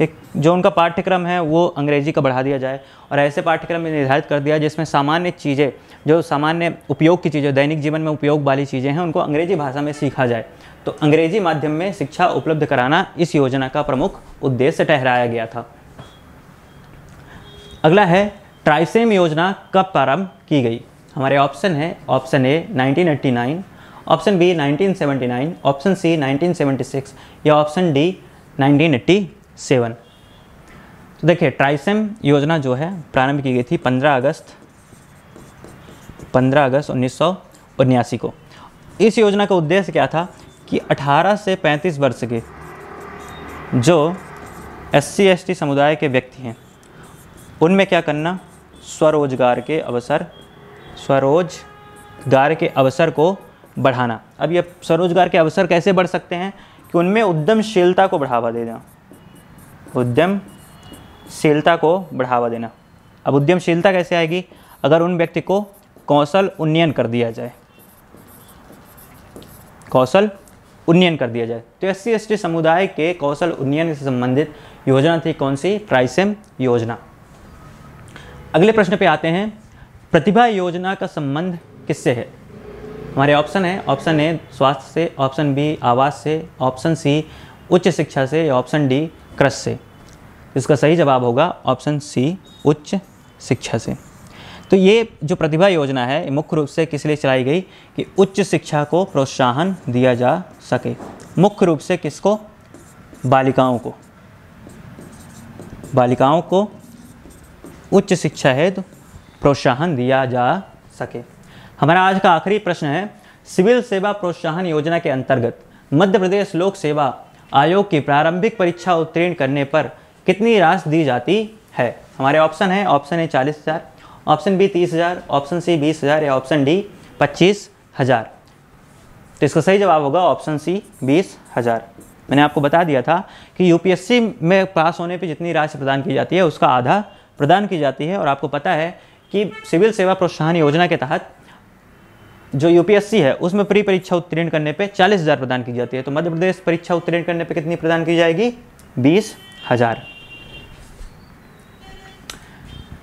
एक जो उनका पाठ्यक्रम है वो अंग्रेजी का बढ़ा दिया जाए और ऐसे पाठ्यक्रम में निर्धारित कर दिया जिसमें सामान्य चीज़ें जो सामान्य उपयोग की चीज़ें दैनिक जीवन में उपयोग वाली चीज़ें हैं उनको अंग्रेजी भाषा में सीखा जाए तो अंग्रेजी माध्यम में शिक्षा उपलब्ध कराना इस योजना का प्रमुख उद्देश्य ठहराया गया था अगला है ट्राइसेम योजना कब प्रारंभ की गई हमारे ऑप्शन है option A 1989, option B 1979, option C 1976 या ऑप्शन डी 1980 सेवन तो देखिए ट्राइसेम योजना जो है प्रारंभ की गई थी 15 अगस्त 15 अगस्त उन्नीस को इस योजना का उद्देश्य क्या था कि 18 से 35 वर्ष के जो एस सी समुदाय के व्यक्ति हैं उनमें क्या करना स्वरोजगार के अवसर स्वरोजगार के अवसर को बढ़ाना अब ये स्वरोजगार के अवसर कैसे बढ़ सकते हैं कि उनमें उद्यमशीलता को बढ़ावा दे देना उद्यमशीलता को बढ़ावा देना अब उद्यमशीलता कैसे आएगी अगर उन व्यक्ति को कौशल उन्नयन कर दिया जाए कौशल उन्नयन कर दिया जाए तो एस सी समुदाय के कौशल उन्नयन से संबंधित योजना थी कौन सी प्राइसेम योजना अगले प्रश्न पे आते हैं प्रतिभा योजना का संबंध किससे है हमारे ऑप्शन है ऑप्शन ए स्वास्थ्य से ऑप्शन बी आवास से ऑप्शन सी उच्च शिक्षा से या ऑप्शन डी कृषि से इसका सही जवाब होगा ऑप्शन सी उच्च शिक्षा से तो ये जो प्रतिभा योजना है मुख्य रूप से किस लिए चलाई गई कि उच्च शिक्षा को प्रोत्साहन दिया जा सके मुख्य रूप से किसको बालिकाओं को बालिकाओं को उच्च शिक्षा हेतु तो प्रोत्साहन दिया जा सके हमारा आज का आखिरी प्रश्न है सिविल सेवा प्रोत्साहन योजना के अंतर्गत मध्य प्रदेश लोक सेवा आयोग की प्रारंभिक परीक्षा उत्तीर्ण करने पर कितनी राशि दी जाती है हमारे ऑप्शन है ऑप्शन ए चालीस हज़ार ऑप्शन बी तीस हज़ार ऑप्शन सी बीस हज़ार या ऑप्शन डी पच्चीस हज़ार तो इसका सही जवाब होगा ऑप्शन सी बीस हज़ार मैंने आपको बता दिया था कि यूपीएससी में पास होने पे जितनी राशि प्रदान की जाती है उसका आधा प्रदान की जाती है और आपको पता है कि सिविल सेवा प्रोत्साहन योजना के तहत जो यूपीएससी है उसमें प्री परीक्षा उत्तीर्ण करने पे चालीस हज़ार प्रदान की जाती है तो मध्य प्रदेश परीक्षा उत्तीर्ण करने पे कितनी प्रदान की जाएगी बीस हज़ार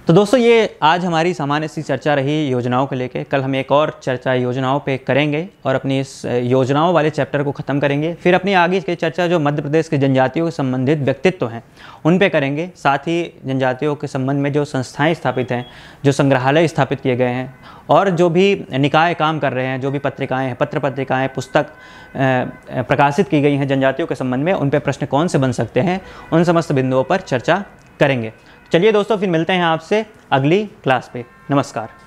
तो दोस्तों ये आज हमारी सामान्य सी चर्चा रही योजनाओं को लेकर कल हम एक और चर्चा योजनाओं पे करेंगे और अपनी इस योजनाओं वाले चैप्टर को ख़त्म करेंगे फिर अपनी आगे की चर्चा जो मध्य प्रदेश के जनजातियों के संबंधित व्यक्तित्व हैं उन पे करेंगे साथ ही जनजातियों के संबंध में जो संस्थाएँ स्थापित हैं जो संग्रहालय स्थापित किए गए हैं और जो भी निकाय काम कर रहे हैं जो भी पत्रिकाएँ हैं पत्र पत्रिकाएँ पुस्तक प्रकाशित की गई हैं जनजातियों के संबंध में उन पर प्रश्न कौन से बन सकते हैं उन समस्त बिंदुओं पर चर्चा करेंगे चलिए दोस्तों फिर मिलते हैं आपसे अगली क्लास पे नमस्कार